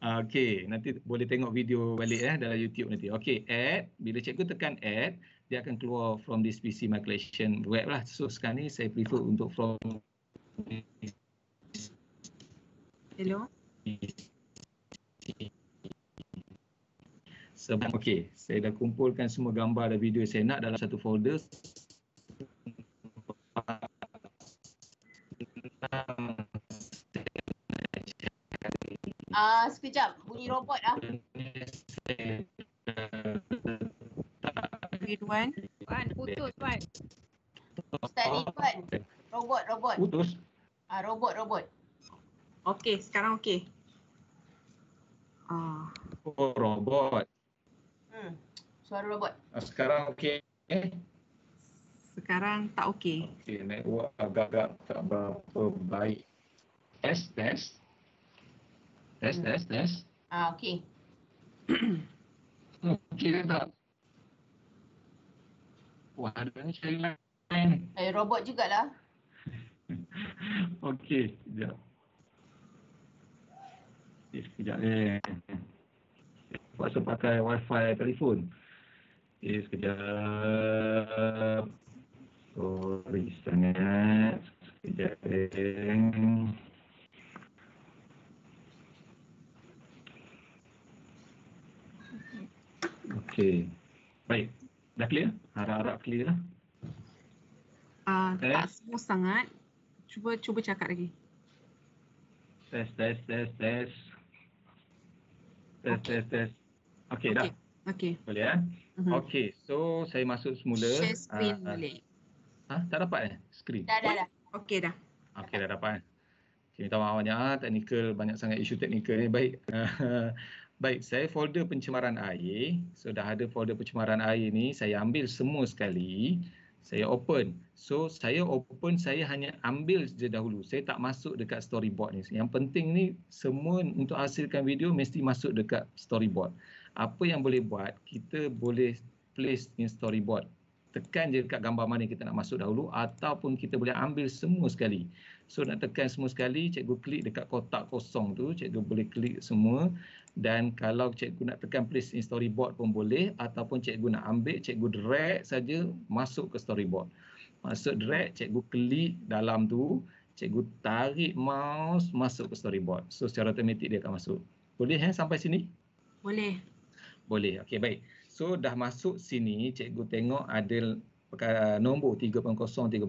Speaker 4: ah, okey nanti boleh tengok video balik eh dalam YouTube nanti okey add bila cikgu tekan add dia akan keluar from this PC my collection web lah so sekarang ni saya prefer untuk from Hello. Sebab okey, saya dah kumpulkan semua gambar dan video saya nak dalam satu folder.
Speaker 1: Ah, uh, sekejap. Bunyi robot ah. Tuan, putus tuan. Ustaz ni Robot, robot. Putus. Oh, ah, robot, robot. Okey, sekarang okey.
Speaker 4: Ah. Oh, robot.
Speaker 1: Hmm. Suara
Speaker 3: robot.
Speaker 4: Ah, sekarang okey. Eh?
Speaker 3: Sekarang tak okey.
Speaker 4: Okey, network agak-agak tak berapa baik. Test, test. Test, hmm. test, test. Ah, okey. Hmm, okey tak? Wah, oh, ada ni cari
Speaker 1: lain. Eh, robot jugalah.
Speaker 4: Okey, sekejap. Okay, eh, sekejap ni. Eh. Pasal pakai wifi telefon. Okey, eh, sekejap. Sorry
Speaker 2: sangat. Sekejap. Eh.
Speaker 4: Okey. Baik. Dah clear? Harap-harap clear lah. Uh, eh? Tak
Speaker 3: semua sangat cuba cuba cakap lagi.
Speaker 4: Test test test test. Test okay. test test. Okey okay. dah. Okey. Boleh ya? Eh? mm Okey. So saya masuk semula. Share screen uh, ah, ah. boleh. Ha, tak dapat eh screen. Dah
Speaker 3: dah dah. Okey dah.
Speaker 4: Okey dah dapat. Eh? Okay, minta maaf banyak ah. teknikal banyak sangat isu teknikal ni. Baik. Baik, saya folder pencemaran air. So dah ada folder pencemaran air ni, saya ambil semua sekali saya open. So saya open, saya hanya ambil saja dahulu. Saya tak masuk dekat storyboard ni. Yang penting ni semua untuk hasilkan video mesti masuk dekat storyboard. Apa yang boleh buat, kita boleh place ni storyboard. Tekan je dekat gambar mana kita nak masuk dahulu ataupun kita boleh ambil semua sekali. So nak tekan semua sekali, cikgu klik dekat kotak kosong tu, cikgu boleh klik semua dan kalau cikgu nak tekan place in storyboard pun boleh ataupun cikgu nak ambil cikgu drag saja masuk ke storyboard masuk drag cikgu klik dalam tu cikgu tarik mouse masuk ke storyboard so secara automatik dia akan masuk boleh eh sampai sini boleh boleh okey baik so dah masuk sini cikgu tengok ada nombor 3.0 3.0 3.0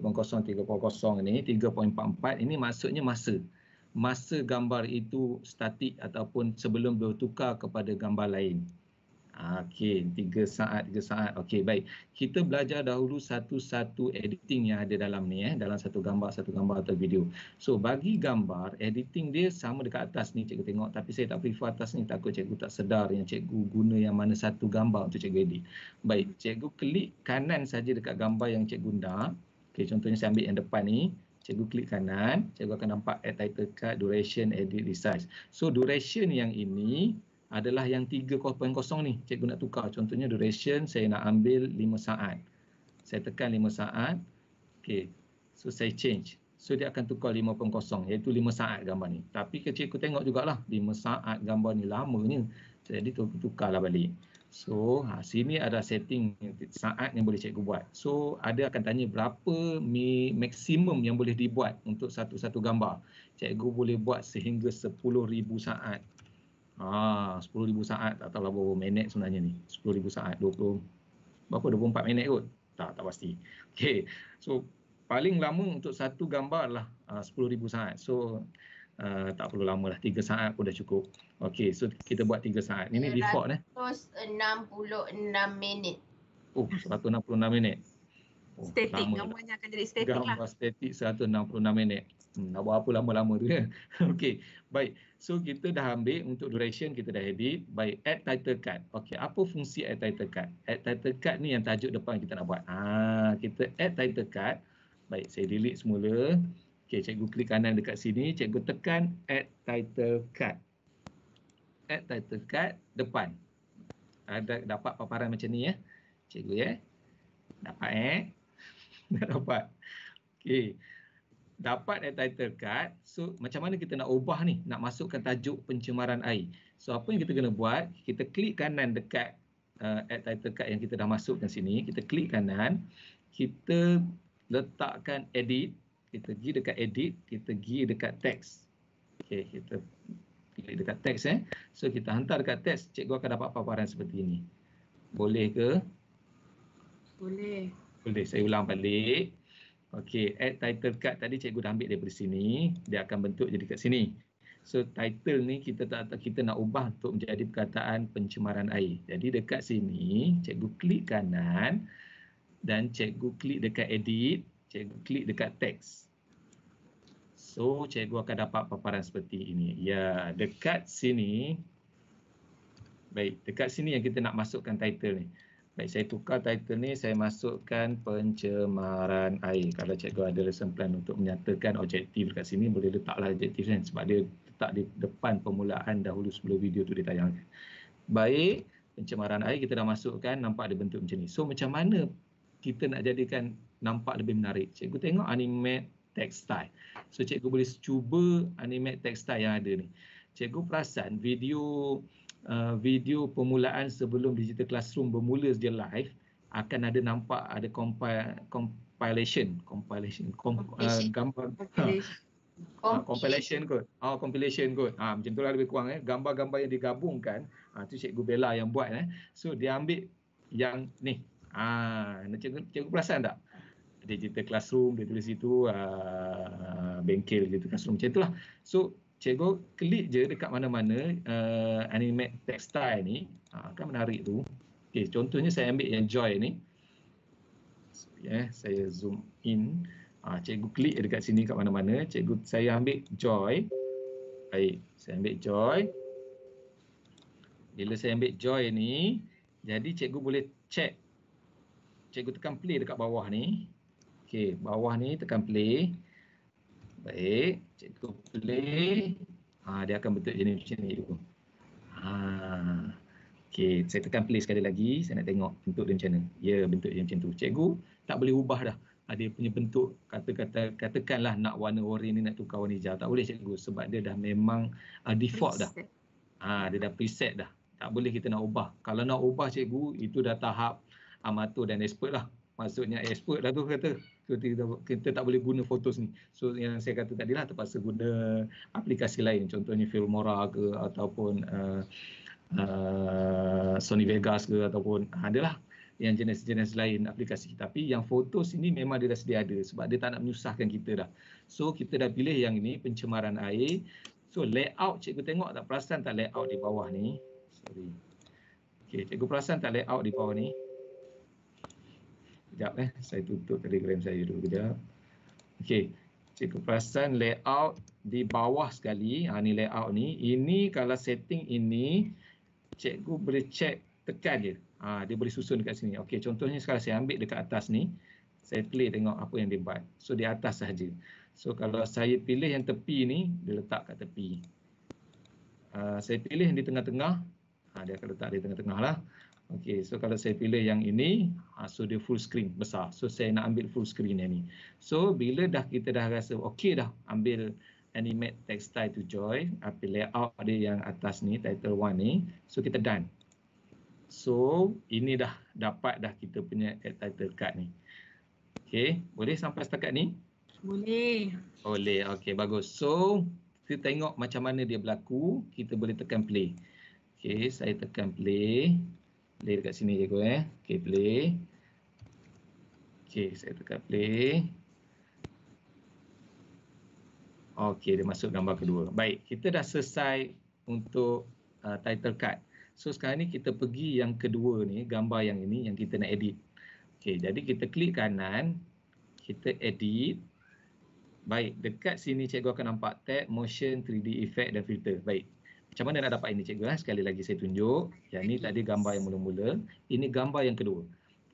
Speaker 4: ni 3.44 ini maksudnya masa masa gambar itu statik ataupun sebelum bertukar kepada gambar lain. Okey, tiga saat, tiga saat. Okey, baik. Kita belajar dahulu satu-satu editing yang ada dalam ni, eh, dalam satu gambar, satu gambar atau video. So, bagi gambar, editing dia sama dekat atas ni cikgu tengok. Tapi saya tak prefer atas ni, takut cikgu tak sedar yang cikgu guna yang mana satu gambar untuk cikgu edit. Baik, cikgu klik kanan saja dekat gambar yang cikgu nak. Okey, contohnya saya ambil yang depan ni cikgu klik kanan, cikgu akan nampak add title card, duration, edit, resize. So duration yang ini adalah yang 3.0 ni cikgu nak tukar. Contohnya duration saya nak ambil 5 saat. Saya tekan 5 saat. Okay. So saya change. So dia akan tukar 5.0 iaitu 5 saat gambar ni. Tapi kecil aku tengok jugalah 5 saat gambar ni lamanya. Jadi tukarlah balik. So, ha, sini ada setting saat yang boleh cikgu buat. So, ada akan tanya berapa mi, maksimum yang boleh dibuat untuk satu-satu gambar. Cikgu boleh buat sehingga 10,000 saat. Ah, ha, 10,000 saat, tak tahulah berapa minit sebenarnya ni. 10,000 saat, 20, berapa 24 minit kot? Tak, tak pasti. Okay, so paling lama untuk satu gambar adalah uh, 10,000 saat. So, uh, tak perlu lama lah, 3 saat pun dah cukup. Okay, so kita buat 3 saat. Ini default eh.
Speaker 1: 166 minit.
Speaker 4: Oh, 166 minit. Oh, static, gambarnya
Speaker 1: akan jadi static Gambar lah.
Speaker 4: Gambar static 166 minit. Hmm, nak buat apa lama-lama tu kan? Okay, baik. So, kita dah ambil untuk duration, kita dah edit. Baik, add title card. Okay, apa fungsi add title card? Add title card ni yang tajuk depan kita nak buat. Ah, kita add title card. Baik, saya delete semula. Okay, cikgu klik kanan dekat sini. Cikgu tekan add title card at title dekat depan. Ada ah, dapat paparan macam ni ya. Cikgu ya. Dapat eh. Dah dapat. Okey. Dapat at eh title card. So macam mana kita nak ubah ni? Nak masukkan tajuk pencemaran air. So apa yang kita kena buat? Kita klik kanan dekat uh, ah, at title card yang kita dah masukkan sini. Kita klik kanan. Kita letakkan edit. Kita pergi dekat edit. Kita pergi dekat text. Okay, kita klik dekat teks eh. So kita hantar dekat teks, cikgu akan dapat paparan seperti ini. Boleh ke? Boleh. Boleh, saya ulang balik. Okey, add title card tadi cikgu dah ambil daripada sini, dia akan bentuk jadi kat sini. So title ni kita tak kita nak ubah untuk menjadi perkataan pencemaran air. Jadi dekat sini, cikgu klik kanan dan cikgu klik dekat edit, cikgu klik dekat teks. So cikgu akan dapat paparan seperti ini. Ya, dekat sini baik, dekat sini yang kita nak masukkan title ni. Baik, saya tukar title ni, saya masukkan pencemaran air. Kalau cikgu ada lesson plan untuk menyatakan objektif dekat sini, boleh letaklah objektif kan sebab dia letak di depan permulaan dahulu sebelum video tu ditayangkan. Baik, pencemaran air kita dah masukkan, nampak ada bentuk macam ni. So macam mana kita nak jadikan nampak lebih menarik? Cikgu tengok animate textile. So cikgu boleh cuba animate tekstil yang ada ni. Cikgu perasan video uh, video permulaan sebelum digital classroom bermula dia live akan ada nampak ada compile, compilation compilation gambar compilation. Uh, compilation kot. Ah, compilation kot. Ah uh, macam itulah lebih kurang eh gambar-gambar yang digabungkan ah uh, tu cikgu Bella yang buat eh. So dia ambil yang ni. Ah uh, cikgu cikgu perasan tak? Digital classroom dia tulis itu ah Uh, bengkel gitu kan semua macam itulah so cikgu klik je dekat mana-mana uh, animate textile ni uh, kan menarik tu okey contohnya saya ambil yang joy ni so, yeah, saya zoom in uh, cikgu klik dekat sini dekat mana-mana cikgu saya ambil joy baik saya ambil joy bila saya ambil joy ni jadi cikgu boleh check cikgu tekan play dekat bawah ni Okey, bawah ni tekan play. Baik, cikgu boleh. Ah, ha, dia akan betul jenis macam ni tu. Ha. Ah, okay, saya tekan play sekali lagi. Saya nak tengok bentuk dia macam mana. Ya, bentuk dia macam tu. Cikgu tak boleh ubah dah. Ada ah, punya bentuk, kata-kata katakanlah nak warna warni ni, nak tukar warna hijau. Tak boleh cikgu sebab dia dah memang uh, default dah. Ha, dia dah preset dah. Tak boleh kita nak ubah. Kalau nak ubah cikgu, itu dah tahap amatur dan expert lah. Maksudnya expert lah tu kata. So, kita, kita tak boleh guna Photos ni. So yang saya kata tadi lah terpaksa guna aplikasi lain. Contohnya Filmora ke ataupun uh, uh, Sony Vegas ke ataupun lah yang jenis-jenis lain aplikasi. Tapi yang Photos ini memang dia dah sedia ada sebab dia tak nak menyusahkan kita dah. So kita dah pilih yang ini pencemaran air. So layout cikgu tengok tak perasan tak layout di bawah ni. Sorry. Okay, cikgu perasan tak layout di bawah ni? Sekejap eh, saya tutup telegram saya dulu kejap. Okey, cikgu perasan layout di bawah sekali. Ha, ni layout ni. Ini kalau setting ini, cikgu boleh check tekan dia. Ha, dia boleh susun dekat sini. Okey, contohnya sekarang saya ambil dekat atas ni. Saya play tengok apa yang dia buat. So, di atas saja. So, kalau saya pilih yang tepi ni, dia letak kat tepi. Uh, saya pilih yang di tengah-tengah. Ha, dia akan letak di tengah-tengah lah. Okey, so kalau saya pilih yang ini, ah, so dia full screen besar. So saya nak ambil full screen yang ni. So bila dah kita dah rasa okey dah ambil animate text style to joy, api layout ada yang atas ni, title one ni, so kita done. So ini dah dapat dah kita punya title card ni. Okey, boleh sampai setakat ni?
Speaker 2: Boleh.
Speaker 4: Boleh, okey bagus. So kita tengok macam mana dia berlaku, kita boleh tekan play. Okey, saya tekan play. Play dekat sini je kot eh. Okay, play. Okay, saya tekan play. Okay, dia masuk gambar kedua. Baik, kita dah selesai untuk uh, title card. So, sekarang ni kita pergi yang kedua ni, gambar yang ini yang kita nak edit. Okay, jadi kita klik kanan. Kita edit. Baik, dekat sini cikgu akan nampak tab motion 3D effect dan filter. Baik, macam mana nak dapat ini cikgu ha? sekali lagi saya tunjuk yang ini tadi gambar yang mula-mula ini gambar yang kedua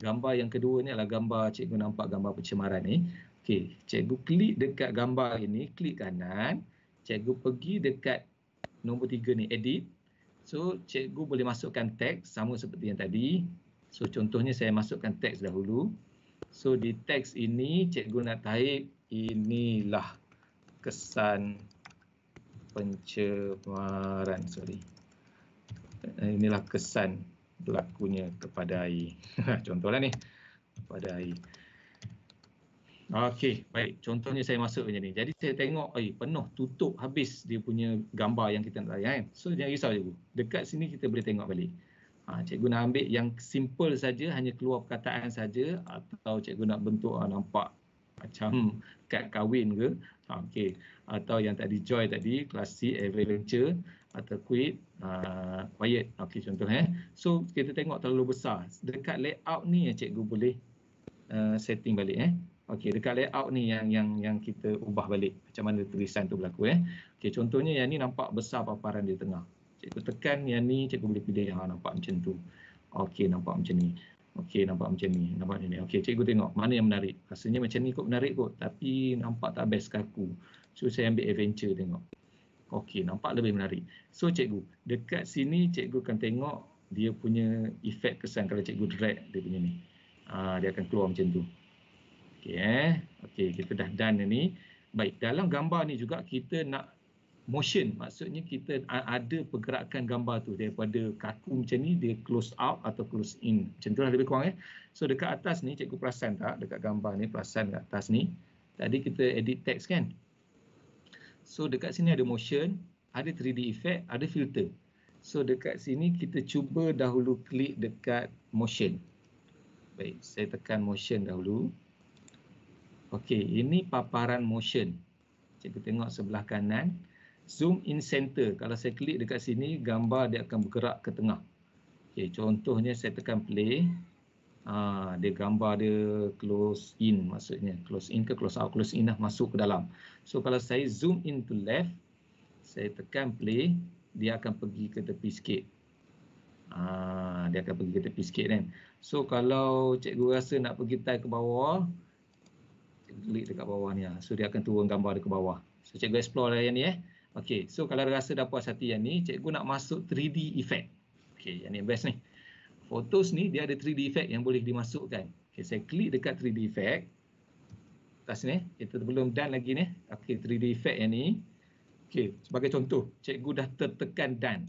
Speaker 4: gambar yang kedua ni adalah gambar cikgu nampak gambar pencemaran ni okey cikgu klik dekat gambar ini klik kanan cikgu pergi dekat nombor tiga ni edit so cikgu boleh masukkan teks sama seperti yang tadi so contohnya saya masukkan teks dahulu so di teks ini cikgu nak taip inilah kesan pencemaran sorry eh, inilah kesan berlakunya kepada air contohlah ni kepada air Okey, baik. Contohnya saya masuk macam ni. Jadi saya tengok, eh, penuh, tutup habis dia punya gambar yang kita nak layan. Kan? So, jangan risau cikgu. Dekat sini kita boleh tengok balik. Ha, cikgu nak ambil yang simple saja, hanya keluar perkataan saja atau cikgu nak bentuk ah, nampak macam hmm. kad kahwin ke ha, okey atau yang tadi joy tadi classic adventure atau quit uh, quiet ha, okey contoh eh so kita tengok terlalu besar dekat layout ni yang eh, cikgu boleh uh, setting balik eh okey dekat layout ni yang yang yang kita ubah balik macam mana tulisan tu berlaku eh okey contohnya yang ni nampak besar paparan di tengah cikgu tekan yang ni cikgu boleh pilih yang nampak macam tu okey nampak macam ni Okey, nampak macam ni. Nampak macam ni. Okey, cikgu tengok mana yang menarik. Rasanya macam ni kot menarik kot. Tapi nampak tak best kaku. So, saya ambil adventure tengok. Okey, nampak lebih menarik. So, cikgu, dekat sini cikgu akan tengok dia punya efek kesan kalau cikgu drag dia punya ni. Aa, ah, dia akan keluar macam tu. Okey, eh. Okey, kita dah done ni. Baik, dalam gambar ni juga kita nak motion maksudnya kita ada pergerakan gambar tu daripada kaku macam ni dia close out atau close in macam tu lah lebih kurang eh so dekat atas ni cikgu perasan tak dekat gambar ni perasan dekat atas ni tadi kita edit text kan so dekat sini ada motion ada 3D effect ada filter so dekat sini kita cuba dahulu klik dekat motion baik saya tekan motion dahulu Okey, ini paparan motion cikgu tengok sebelah kanan zoom in center. Kalau saya klik dekat sini, gambar dia akan bergerak ke tengah. Okay, contohnya saya tekan play. Ha, dia gambar dia close in maksudnya. Close in ke close out, close in lah masuk ke dalam. So kalau saya zoom in to left, saya tekan play, dia akan pergi ke tepi sikit. Ha, dia akan pergi ke tepi sikit kan. So kalau cikgu rasa nak pergi tie ke bawah, klik dekat bawah ni lah. So dia akan turun gambar dia ke bawah. So cikgu explore lah yang ni eh. Ya. Okey, so kalau rasa dah puas hati yang ni, cikgu nak masuk 3D effect. Okey, yang ni best ni. Photos ni dia ada 3D effect yang boleh dimasukkan. Okey, saya klik dekat 3D effect. Atas ni, kita belum done lagi ni. Okey, 3D effect yang ni. Okey, sebagai contoh, cikgu dah tertekan done.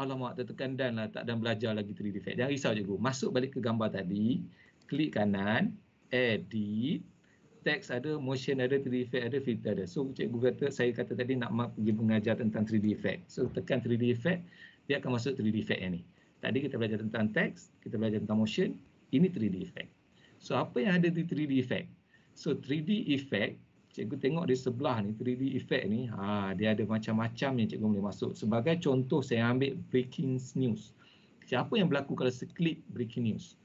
Speaker 4: Alamak, tertekan done lah. Tak ada belajar lagi 3D effect. Jangan risau cikgu. Masuk balik ke gambar tadi. Klik kanan. Edit teks ada, motion ada, 3D effect ada, filter ada. So cikgu kata, saya kata tadi nak mak pergi mengajar tentang 3D effect. So tekan 3D effect, dia akan masuk 3D effect yang ni. Tadi kita belajar tentang teks, kita belajar tentang motion, ini 3D effect. So apa yang ada di 3D effect? So 3D effect, cikgu tengok di sebelah ni, 3D effect ni, ha, dia ada macam-macam yang cikgu boleh masuk. Sebagai contoh, saya ambil breaking news. Siapa yang berlaku kalau sekelip breaking news?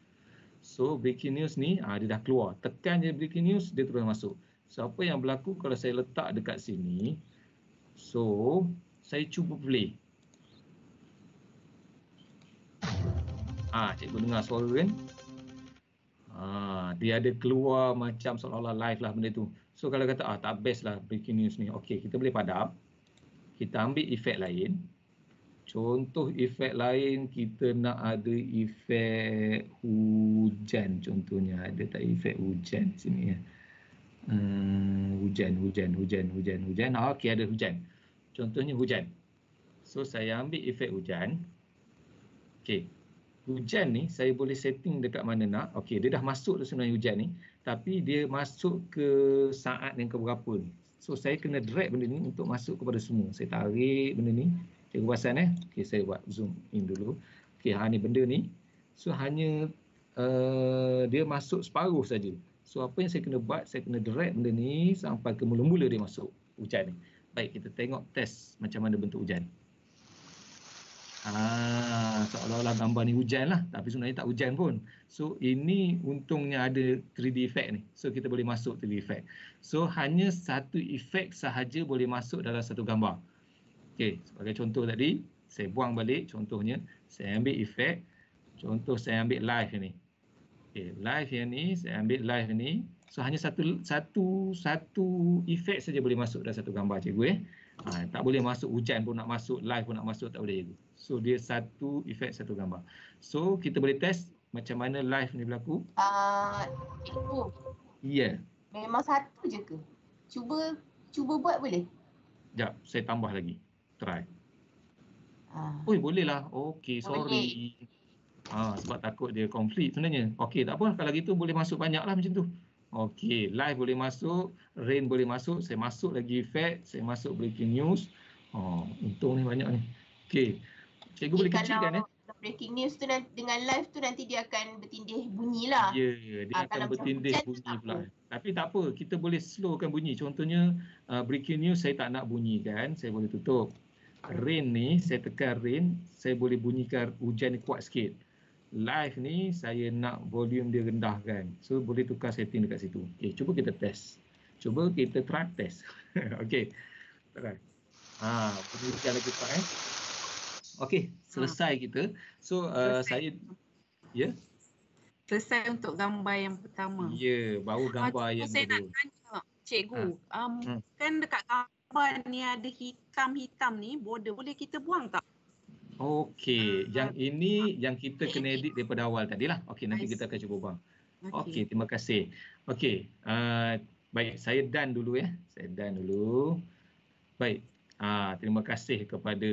Speaker 4: So breaking news ni ah, dia dah keluar. Tekan je breaking news dia terus masuk. So apa yang berlaku kalau saya letak dekat sini. So saya cuba play. Ah, cikgu dengar suara kan? Ah, dia ada keluar macam seolah-olah live lah benda tu. So kalau kata ah tak best lah breaking news ni. Okey, kita boleh padam. Kita ambil efek lain. Contoh efek lain kita nak ada efek hujan contohnya ada tak efek hujan sini ya. Uh, hujan hujan hujan hujan hujan ah, okey ada hujan. Contohnya hujan. So saya ambil efek hujan. Okay, Hujan ni saya boleh setting dekat mana nak. Okay, dia dah masuk tu sebenarnya hujan ni tapi dia masuk ke saat yang keberapa ni. So saya kena drag benda ni untuk masuk kepada semua. Saya tarik benda ni Okey, kuasan eh. Okey, saya buat zoom in dulu. Okey, ha ni benda ni. So hanya uh, dia masuk separuh saja. So apa yang saya kena buat, saya kena drag benda ni sampai ke mula-mula dia masuk hujan ni. Baik, kita tengok test macam mana bentuk hujan. Ah, seolah-olah gambar ni hujan lah. Tapi sebenarnya tak hujan pun. So, ini untungnya ada 3D effect ni. So, kita boleh masuk 3D effect. So, hanya satu effect sahaja boleh masuk dalam satu gambar. Okey, sebagai contoh tadi, saya buang balik contohnya, saya ambil efek. Contoh saya ambil live ni. Okey, live yang ni, saya ambil live ni. So hanya satu satu satu efek saja boleh masuk dalam satu gambar cikgu eh. Ha, tak boleh masuk hujan pun nak masuk, live pun nak masuk tak boleh cikgu. So dia satu efek satu gambar. So kita boleh test macam mana live ni berlaku.
Speaker 1: Ah, uh, cikgu. Ya. Yeah. Memang satu je ke? Cuba cuba buat boleh?
Speaker 4: Sekejap, saya tambah lagi try. Ah. Oi, boleh lah. Okey, sorry. Okay. Ha, ah, sebab takut dia konflik sebenarnya. Okey, tak apa. Kalau gitu boleh masuk banyak lah macam tu. Okey, live boleh masuk. Rain boleh masuk. Saya masuk lagi fact. Saya masuk breaking news. Oh, untung ni banyak ni. Okey. Cikgu eh, boleh kecil kan eh?
Speaker 1: Breaking news tu nanti, dengan live tu nanti dia akan bertindih bunyi lah. Ya,
Speaker 4: yeah, dia ah, akan bertindih bunyi tak pula. Tak Tapi tak apa, kita boleh slowkan bunyi. Contohnya, uh, breaking news saya tak nak bunyikan. Saya boleh tutup rain ni saya tekan rain saya boleh bunyikan hujan ni kuat sikit live ni saya nak volume dia rendah kan so boleh tukar setting dekat situ Okay, cuba kita test cuba kita try test okey try ha bunyikan lagi pak eh okey selesai ha. kita so uh, saya ya yeah?
Speaker 3: selesai untuk gambar yang pertama ya
Speaker 4: yeah, baru gambar ha, yang saya kedua saya nak
Speaker 3: tanya cikgu ha. um, hmm. kan dekat depan ni ada hitam-hitam ni boleh boleh kita buang tak?
Speaker 4: Okey, uh, yang ini uh, yang kita kena edit daripada awal tadi lah. Okey, nanti kita akan cuba buang. Okey, okay, terima kasih. Okey, uh, baik saya dan dulu ya. Saya dan dulu. Baik. uh, terima kasih kepada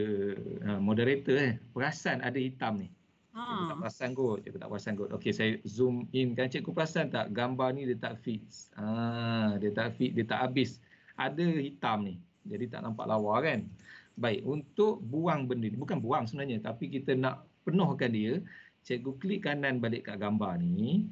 Speaker 4: uh, moderator eh. Perasan ada hitam ni. Ha. Tak perasan kot. Cikgu tak perasan kot. Okey, saya zoom in kan cikgu perasan tak gambar ni dia tak fix. Ah, dia tak fit, dia tak habis. Ada hitam ni. Jadi tak nampak lawa kan. Baik, untuk buang benda ni, bukan buang sebenarnya tapi kita nak penuhkan dia, cikgu klik kanan balik kat gambar ni.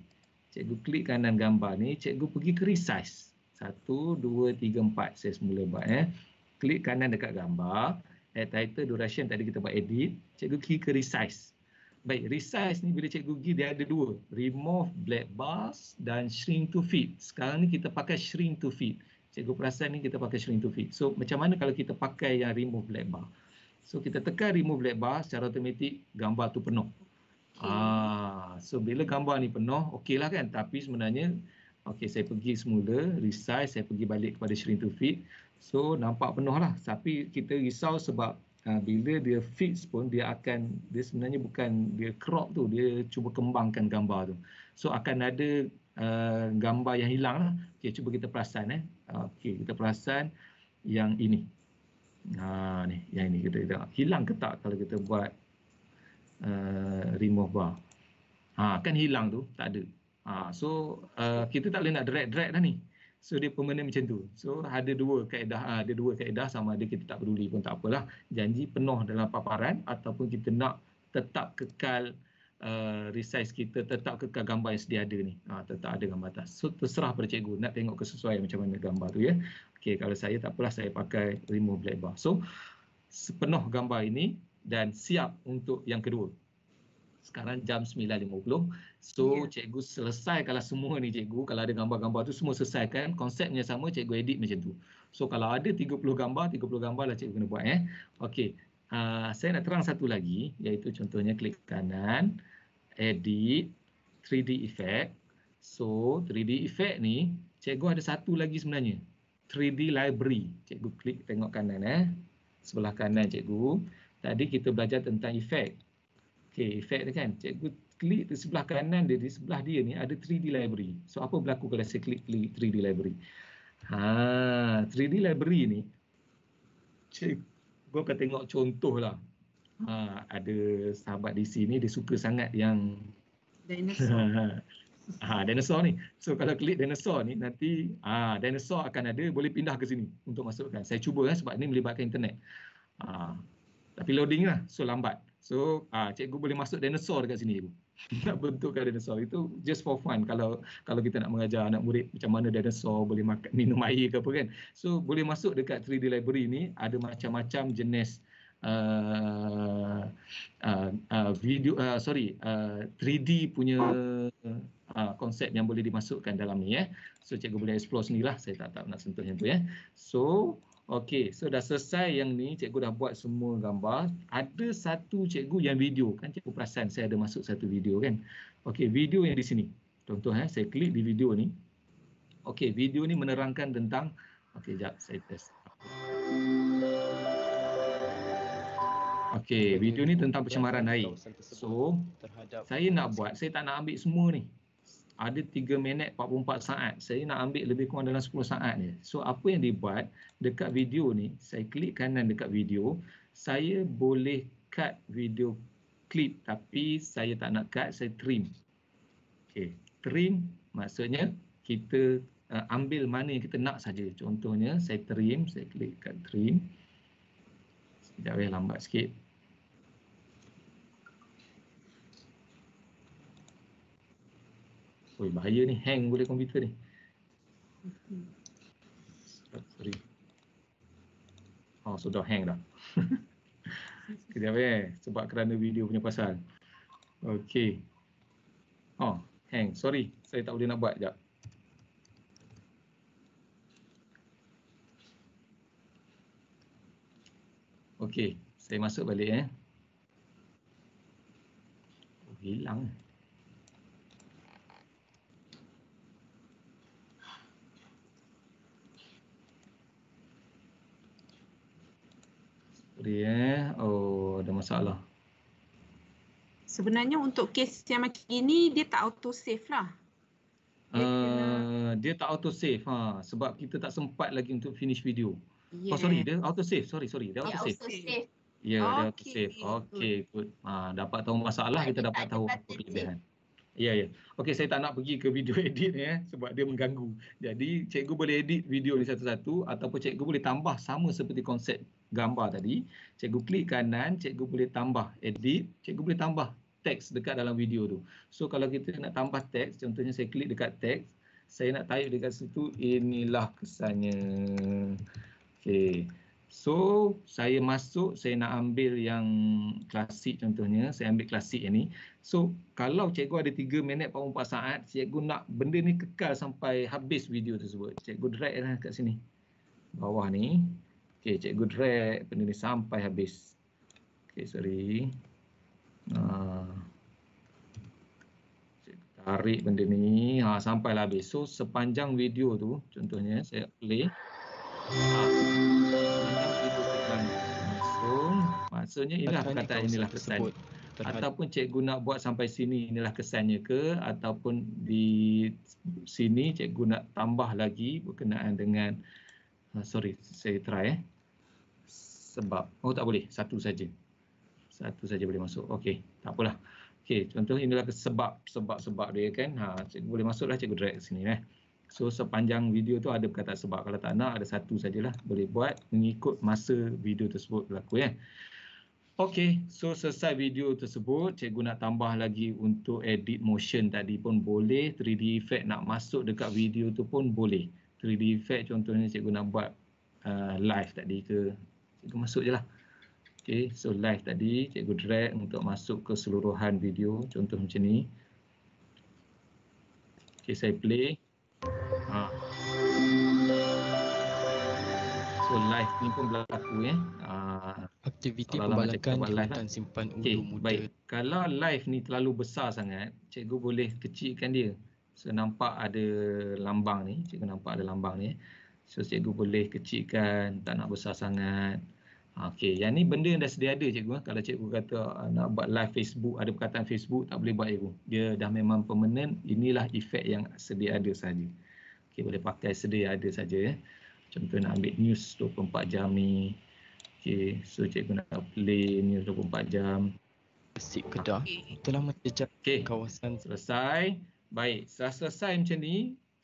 Speaker 4: Cikgu klik kanan gambar ni, cikgu pergi ke resize. Satu, dua, tiga, empat. Saya semula buat eh. Klik kanan dekat gambar. Add title, duration tadi kita buat edit. Cikgu pergi ke resize. Baik, resize ni bila cikgu pergi dia ada dua. Remove black bars dan shrink to fit. Sekarang ni kita pakai shrink to fit cikgu perasan ni kita pakai shrink to fit. So macam mana kalau kita pakai yang remove black bar? So kita tekan remove black bar secara automatik gambar tu penuh. Okay. Ah, so bila gambar ni penuh, okey lah kan? Tapi sebenarnya, okey saya pergi semula, resize, saya pergi balik kepada shrink to fit. So nampak penuh lah. Tapi kita risau sebab ha, bila dia fix pun dia akan, dia sebenarnya bukan dia crop tu, dia cuba kembangkan gambar tu. So akan ada uh, gambar yang hilang lah. Okey cuba kita perasan eh. Okey, kita perasan yang ini. Ha, ni, yang ini kita tengok. Hilang ke tak kalau kita buat uh, remove bar? Ha, kan hilang tu, tak ada. Ha, so, uh, kita tak boleh nak drag-drag dah ni. So, dia permanent macam tu. So, ada dua kaedah. Ha, ada dua kaedah sama ada kita tak peduli pun tak apalah. Janji penuh dalam paparan ataupun kita nak tetap kekal uh, resize kita tetap kekal gambar yang sedia ada ni. Ha, tetap ada gambar atas. So terserah pada cikgu nak tengok kesesuaian macam mana gambar tu ya. Okey kalau saya tak apalah saya pakai remove black bar. So sepenuh gambar ini dan siap untuk yang kedua. Sekarang jam 9.50. So yeah. cikgu selesai kalau semua ni cikgu kalau ada gambar-gambar tu semua selesaikan konsepnya sama cikgu edit macam tu. So kalau ada 30 gambar, 30 gambar lah cikgu kena buat eh. Ya. Okey, Ah, saya nak terang satu lagi iaitu contohnya klik kanan edit 3D effect. So 3D effect ni cikgu ada satu lagi sebenarnya. 3D library. Cikgu klik tengok kanan eh. Sebelah kanan cikgu. Tadi kita belajar tentang effect. Okey, effect ni kan. Cikgu klik di sebelah kanan dia di sebelah dia ni ada 3D library. So apa berlaku kalau saya klik, klik 3D library? Ha, ah, 3D library ni cikgu gua akan tengok contoh lah. Ha, ada sahabat di sini dia suka sangat yang
Speaker 2: dinosaur.
Speaker 4: ha, dinosaur ni. So kalau klik dinosaur ni nanti ha, dinosaur akan ada boleh pindah ke sini untuk masukkan. Saya cuba lah sebab ni melibatkan internet. Ha, tapi loading lah so lambat. So ha, cikgu boleh masuk dinosaur dekat sini ibu. nak bentukkan dinosaur itu just for fun kalau kalau kita nak mengajar anak murid macam mana dinosaur boleh makan minum air ke apa kan so boleh masuk dekat 3D library ni ada macam-macam jenis Uh, uh, uh, video uh, sorry uh, 3D punya uh, konsep yang boleh dimasukkan dalam ni ya. Eh. So cikgu boleh explore sendirilah. Saya tak tak nak sentuh yang tu ya. Eh. So Okey, so dah selesai yang ni, cikgu dah buat semua gambar. Ada satu cikgu yang video, kan cikgu perasan saya ada masuk satu video kan. Okey, video yang di sini. Contoh eh, saya klik di video ni. Okey, video ni menerangkan tentang, okey sekejap saya test. Okey, video ni tentang pencemaran air. So, saya nak buat, saya tak nak ambil semua ni ada 3 minit 44 saat. Saya nak ambil lebih kurang dalam 10 saat ni. So apa yang dibuat dekat video ni, saya klik kanan dekat video, saya boleh cut video clip tapi saya tak nak cut, saya trim. Okey, trim maksudnya kita uh, ambil mana yang kita nak saja. Contohnya saya trim, saya klik kat trim. Sekejap ya, lambat sikit. Oi, bahaya ni hang boleh komputer ni. Sorry. Oh, sudah hang dah. Kejap eh, sebab kerana video punya pasal. Okay. Oh, hang. Sorry, saya tak boleh nak buat sekejap. Okay, saya masuk balik eh. Oh, hilang eh. Sorry eh. Oh, ada masalah.
Speaker 3: Sebenarnya untuk kes yang macam ini, dia tak auto-save lah.
Speaker 4: Dia, uh, kena... dia tak auto-save. Ha, sebab kita tak sempat lagi untuk finish video. Yeah. Oh, sorry. Dia auto-save. Sorry, sorry. Dia auto-save. ya, yeah,
Speaker 1: okay. dia auto-save. Okay,
Speaker 4: good. Ha, dapat tahu masalah, kita dapat tahu kelebihan. Ya, ya. Okey, saya tak nak pergi ke video edit ya, sebab dia mengganggu. Jadi, cikgu boleh edit video ni satu-satu ataupun cikgu boleh tambah sama seperti konsep gambar tadi. Cikgu klik kanan, cikgu boleh tambah edit, cikgu boleh tambah teks dekat dalam video tu. So, kalau kita nak tambah teks, contohnya saya klik dekat teks, saya nak type dekat situ, inilah kesannya. Okey. So saya masuk saya nak ambil yang klasik contohnya saya ambil klasik yang ni. So kalau cikgu ada 3 minit 4 saat cikgu nak benda ni kekal sampai habis video tersebut. Cikgu drag lah kat sini. Bawah ni. Okay, cikgu drag benda ni sampai habis. Okay, sorry. Ha. Uh, tarik benda ni ha ah, sampai habis. So sepanjang video tu contohnya saya play. Uh, maksudnya inilah kata inilah kesan ataupun cikgu nak buat sampai sini inilah kesannya ke ataupun di sini cikgu nak tambah lagi berkenaan dengan uh, sorry saya try eh sebab oh tak boleh satu saja satu saja boleh masuk okey tak apalah okey contoh inilah sebab sebab sebab dia kan ha cikgu boleh masuklah cikgu drag sini eh So sepanjang video tu ada kata sebab kalau tak nak ada satu sajalah boleh buat mengikut masa video tersebut berlaku ya. Eh? Okey, so selesai video tersebut, cikgu nak tambah lagi untuk edit motion tadi pun boleh, 3D effect nak masuk dekat video tu pun boleh. 3D effect contohnya cikgu nak buat uh, live tadi ke, cikgu masuk je lah. Okey, so live tadi cikgu drag untuk masuk ke seluruhan video, contoh macam ni. Okey, saya play. Haa. Ah. So live ni pun berlaku ya. Eh. Uh, Aktiviti pembalakan jawatan lah. Eh. simpan ulu okay, muda. Baik. Kalau live ni terlalu besar sangat, cikgu boleh kecilkan dia. So nampak ada lambang ni, cikgu nampak ada lambang ni. Eh. So cikgu boleh kecilkan, tak nak besar sangat. Ah, okey, yang ni benda yang dah sedia ada cikgu. Eh. Kalau cikgu kata ah, nak buat live Facebook, ada perkataan Facebook, tak boleh buat cikgu. Dia dah memang permanent, inilah efek yang sedia ada saja. Okey, boleh pakai sedia ada saja ya. Eh contoh nak ambil news 24 jam ni okey so cikgu nak play news 24 jam Sip Kedah telah menjejak okay. kawasan selesai baik selesai, selesai macam ni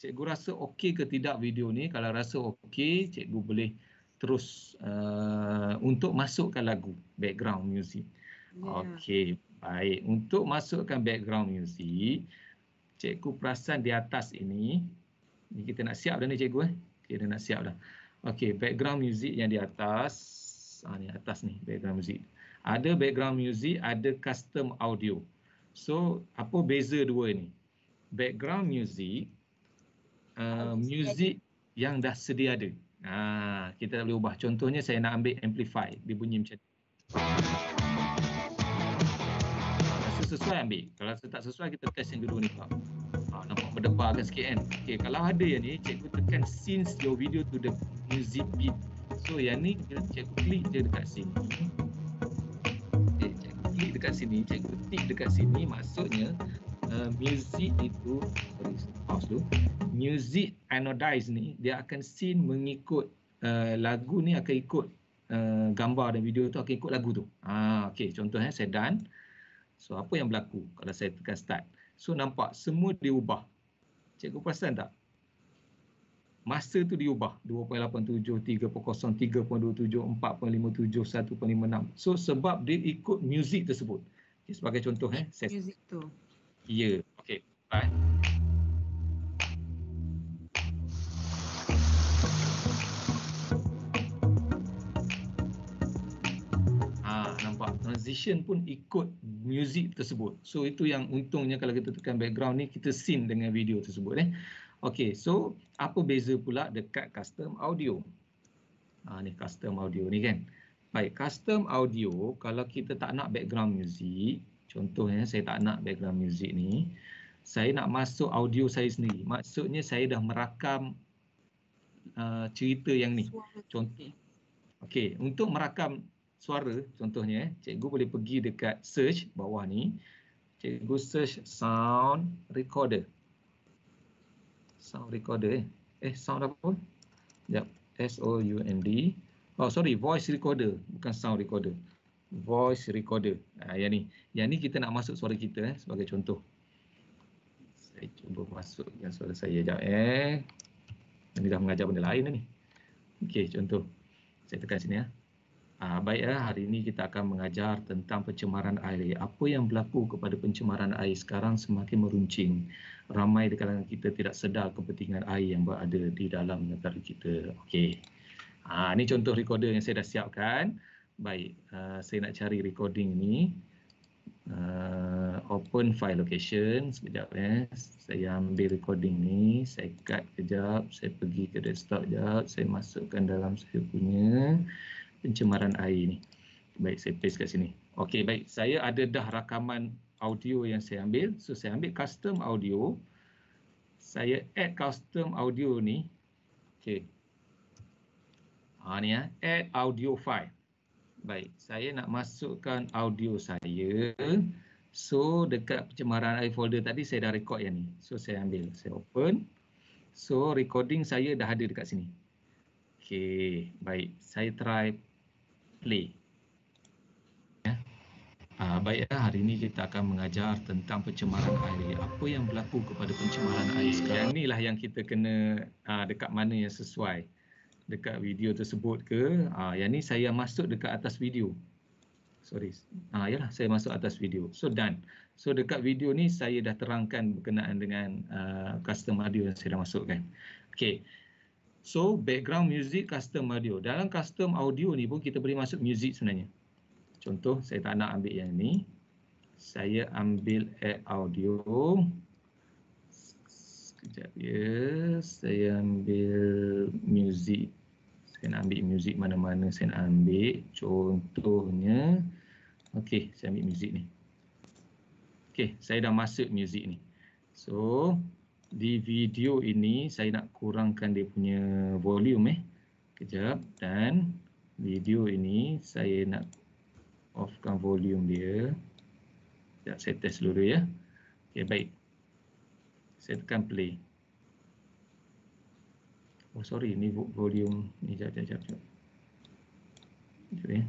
Speaker 4: cikgu rasa okey ke tidak video ni kalau rasa okey cikgu boleh terus uh, untuk masukkan lagu background music yeah. okey baik untuk masukkan background music cikgu perasan di atas ini ni kita nak siap dah ni cikgu eh Okay, dah nak siap dah. Okay, background music yang di atas. Ha, ni atas ni, background music. Ada background music, ada custom audio. So, apa beza dua ni? Background music, uh, music yang dah sedia ada. Ha, kita tak boleh ubah. Contohnya, saya nak ambil amplify. Dia bunyi macam ni. sesuai ambil. Kalau tak sesuai, kita test yang dulu ni. Kalau ha, nampak berdebar kan sikit kan okay, kalau ada yang ni cikgu tekan since your video to the music beat so yang ni cikgu klik je dekat sini okay, cikgu klik dekat sini cikgu klik dekat sini maksudnya uh, music itu sorry, pause dulu music anodized ni dia akan scene mengikut uh, lagu ni akan ikut uh, gambar dan video tu akan ikut lagu tu ah, okay, Contohnya eh, saya done So apa yang berlaku kalau saya tekan start? So nampak semua diubah. Cikgu perasan tak? Masa tu diubah 2.87, 3.0, 3.27, 4.57, 1.56. So sebab dia ikut muzik tersebut. Okay, sebagai contoh eh. Music tu. Ya. Yeah. Okay. Bye. nampak transition pun ikut music tersebut. So itu yang untungnya kalau kita tekan background ni kita scene dengan video tersebut eh. Okey, so apa beza pula dekat custom audio? Ha ni custom audio ni kan. Baik, custom audio kalau kita tak nak background music, contohnya eh, saya tak nak background music ni, saya nak masuk audio saya sendiri. Maksudnya saya dah merakam uh, cerita yang ni. Contoh Okey, untuk merakam suara contohnya eh, cikgu boleh pergi dekat search bawah ni cikgu search sound recorder sound recorder eh, eh sound apa jap s o u n d oh sorry voice recorder bukan sound recorder voice recorder ha, yang ni yang ni kita nak masuk suara kita eh, sebagai contoh saya cuba masukkan suara saya jap eh ini dah mengajar benda lain dah ni okey contoh saya tekan sini ah ya. Uh, baiklah, hari ini kita akan mengajar tentang pencemaran air. Apa yang berlaku kepada pencemaran air sekarang semakin meruncing. Ramai di kalangan kita tidak sedar kepentingan air yang berada di dalam negara kita. Okey. Uh, ah, ini contoh recorder yang saya dah siapkan. Baik, uh, saya nak cari recording ini. Uh, open file location. Sekejap Eh. Saya ambil recording ni. Saya cut kejap. Saya pergi ke desktop kejap. Saya masukkan dalam saya punya pencemaran air ini. Baik, saya paste kat sini. Okey, baik. Saya ada dah rakaman audio yang saya ambil. So, saya ambil custom audio. Saya add custom audio ni. Okey. Ha ni ya. Add audio file. Baik, saya nak masukkan audio saya. So, dekat pencemaran air folder tadi saya dah record yang ni. So, saya ambil. Saya open. So, recording saya dah ada dekat sini. Okay, baik. Saya try play. Ya. Uh, baiklah, hari ini kita akan mengajar tentang pencemaran air. Apa yang berlaku kepada pencemaran air sekarang? Yang inilah yang kita kena uh, dekat mana yang sesuai. Dekat video tersebut ke? Uh, yang ini saya masuk dekat atas video. Sorry. Ah, yalah, saya masuk atas video. So, done. So, dekat video ni saya dah terangkan berkenaan dengan uh, custom audio yang saya dah masukkan. Okay. So background music custom audio. Dalam custom audio ni pun kita boleh masuk music sebenarnya. Contoh saya tak nak ambil yang ni. Saya ambil add audio. Sekejap ya. Saya ambil music. Saya nak ambil music mana-mana saya nak ambil. Contohnya. okay saya ambil music ni. Okay saya dah masuk music ni. So di video ini saya nak kurangkan dia punya volume eh. Kejap dan video ini saya nak offkan volume dia. Sekejap saya test dulu ya. Okey baik. Saya tekan play. Oh sorry ni volume ni jap jap jap. Jap, jap ya. Eh.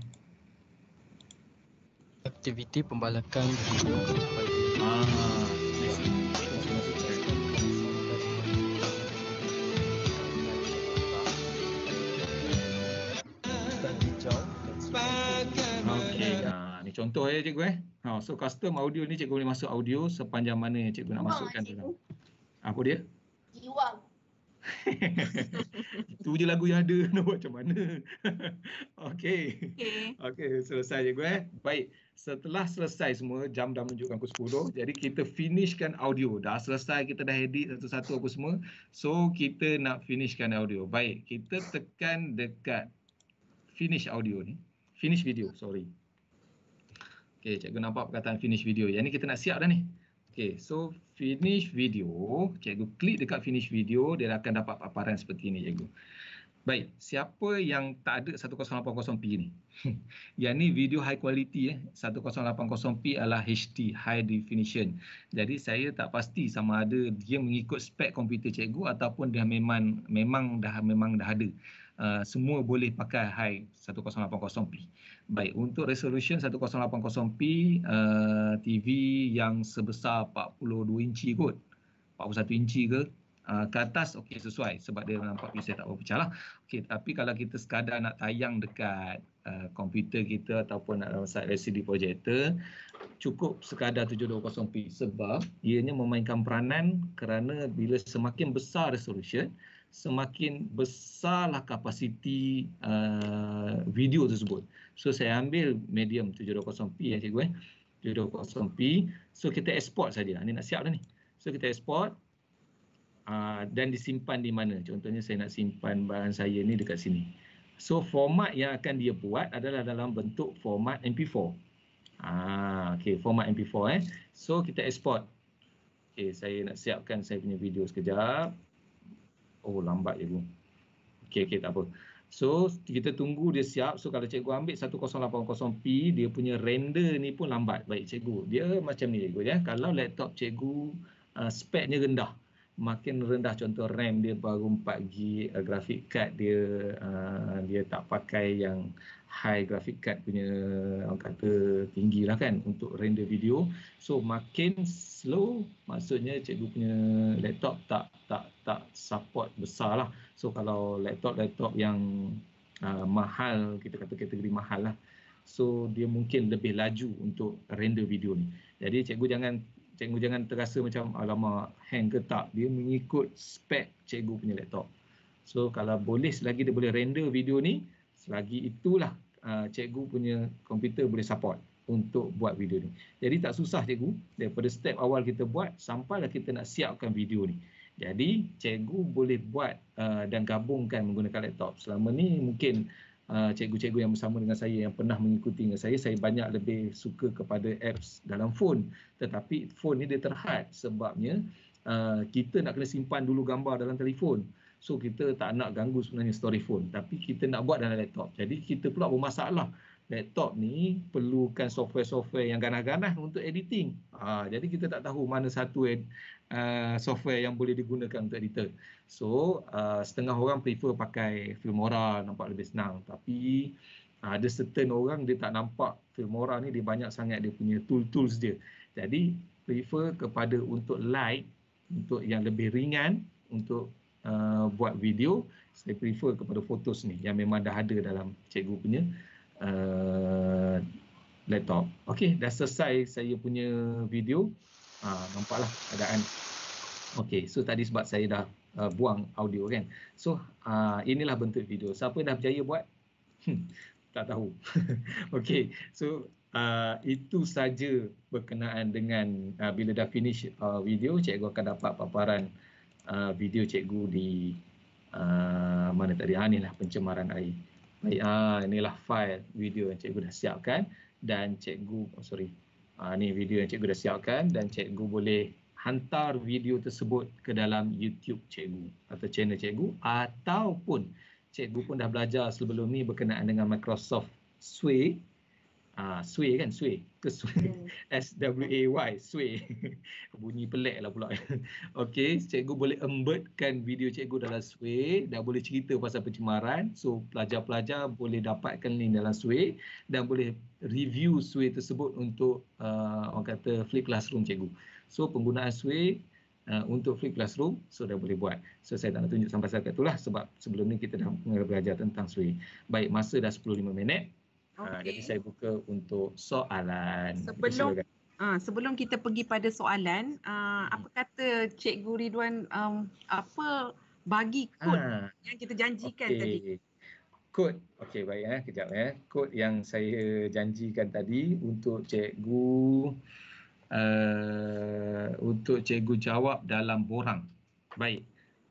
Speaker 1: Aktiviti pembalakan. Ah.
Speaker 4: contoh ya cikgu eh. Ha, so custom audio ni cikgu boleh masuk audio sepanjang mana yang cikgu nak masukkan eh, cikgu. dalam. Apa dia? Jiwang. Itu je lagu yang ada nak buat macam mana. Okey. Okey. Okey, selesai cikgu eh. Baik. Setelah selesai semua, jam dah menunjukkan pukul 10. Jadi kita finishkan audio. Dah selesai, kita dah edit satu-satu apa semua. So, kita nak finishkan audio. Baik, kita tekan dekat finish audio ni. Finish video, sorry. Okey, cikgu nampak perkataan finish video. Yang ni kita nak siap dah ni. Okay, so finish video, cikgu klik dekat finish video, dia akan dapat paparan seperti ini cikgu. Baik, siapa yang tak ada 1080p ni? yang ni video high quality eh. 1080p adalah HD, high definition. Jadi saya tak pasti sama ada dia mengikut spek komputer cikgu ataupun dah memang memang dah memang dah ada uh, semua boleh pakai high 1080p. Baik, untuk resolution 1080p uh, TV yang sebesar 42 inci kot. 41 inci ke? Uh, ke atas okey sesuai sebab dia nampak PC tak berapa pecah lah. Okey tapi kalau kita sekadar nak tayang dekat uh, komputer kita ataupun nak dalam side LCD projector cukup sekadar 720p sebab ianya memainkan peranan kerana bila semakin besar resolution semakin besarlah kapasiti uh, video tersebut. So saya ambil medium 720p ya eh, cikgu eh. 720p. So kita export saja. Ini nak siap dah ni. So kita export uh, dan disimpan di mana? Contohnya saya nak simpan bahan saya ni dekat sini. So format yang akan dia buat adalah dalam bentuk format MP4. Ah, okay, format MP4 eh. So kita export. Okay, saya nak siapkan saya punya video sekejap oh lambat je bu. Okey okey tak apa. So kita tunggu dia siap. So kalau cikgu ambil 1080p dia punya render ni pun lambat. Baik cikgu. Dia macam ni cikgu ya. Kalau laptop cikgu uh, speknya rendah makin rendah contoh RAM dia baru 4GB, uh, grafik kad dia uh, dia tak pakai yang high graphic card punya orang kata tinggi lah kan untuk render video so makin slow maksudnya cikgu punya laptop tak tak tak support besar lah so kalau laptop-laptop yang uh, mahal kita kata kategori mahal lah so dia mungkin lebih laju untuk render video ni jadi cikgu jangan cikgu jangan terasa macam alamak hang ke tak dia mengikut spek cikgu punya laptop so kalau boleh lagi dia boleh render video ni lagi itulah uh, cikgu punya komputer boleh support untuk buat video ni. Jadi tak susah cikgu daripada step awal kita buat sampai sampailah kita nak siapkan video ni. Jadi cikgu boleh buat uh, dan gabungkan menggunakan laptop. Selama ni mungkin uh, cikgu-cikgu yang bersama dengan saya yang pernah mengikuti dengan saya, saya banyak lebih suka kepada apps dalam phone. Tetapi phone ni dia terhad sebabnya uh, kita nak kena simpan dulu gambar dalam telefon. So kita tak nak ganggu sebenarnya story phone tapi kita nak buat dalam laptop. Jadi kita pula bermasalah. Laptop ni perlukan software-software yang ganas-ganas untuk editing. Ha, jadi kita tak tahu mana satu uh, software yang boleh digunakan untuk editor. So uh, setengah orang prefer pakai Filmora nampak lebih senang. Tapi uh, ada certain orang dia tak nampak Filmora ni dia banyak sangat dia punya tool-tools dia. Jadi prefer kepada untuk light, untuk yang lebih ringan, untuk Uh, buat video saya prefer kepada photos ni yang memang dah ada dalam cikgu punya uh, laptop Okey, dah selesai saya punya video ha, nampaklah keadaan Okey, so tadi sebab saya dah uh, buang audio kan so uh, inilah bentuk video siapa yang dah berjaya buat hmm, tak tahu Okey, so uh, itu saja berkenaan dengan uh, bila dah finish uh, video cikgu akan dapat paparan uh, Ah, video cikgu di uh, mana tadi ah, lah pencemaran air. Baik ah inilah file video yang cikgu dah siapkan dan cikgu oh, sorry. Ah ni video yang cikgu dah siapkan dan cikgu boleh hantar video tersebut ke dalam YouTube cikgu atau channel cikgu ataupun cikgu pun dah belajar sebelum ni berkenaan dengan Microsoft Suite Ah, uh, sway kan, sway. Ke sway. Ya. S W A Y, sway. Bunyi pelik lah pula. Okey, cikgu boleh embedkan video cikgu dalam sway dan boleh cerita pasal pencemaran. So, pelajar-pelajar boleh dapatkan link dalam sway dan boleh review sway tersebut untuk uh, orang kata flip classroom cikgu. So, penggunaan sway Uh, ah, untuk flip classroom so boleh buat. So saya tak nak tunjuk sampai sekat itulah sebab sebelum ni kita dah belajar tentang sway. Baik masa dah 10 5 minit. Okay. Ah, jadi saya buka untuk soalan. Sebelum
Speaker 3: uh, sebelum kita pergi pada soalan, uh, hmm. apa kata Cikgu Ridwan um, apa bagi kod ha. yang kita janjikan okay. tadi?
Speaker 4: Kod, okey baik ya, kejap ya. Eh. Kod yang saya janjikan tadi untuk Cikgu uh, untuk Cikgu jawab dalam borang. Baik,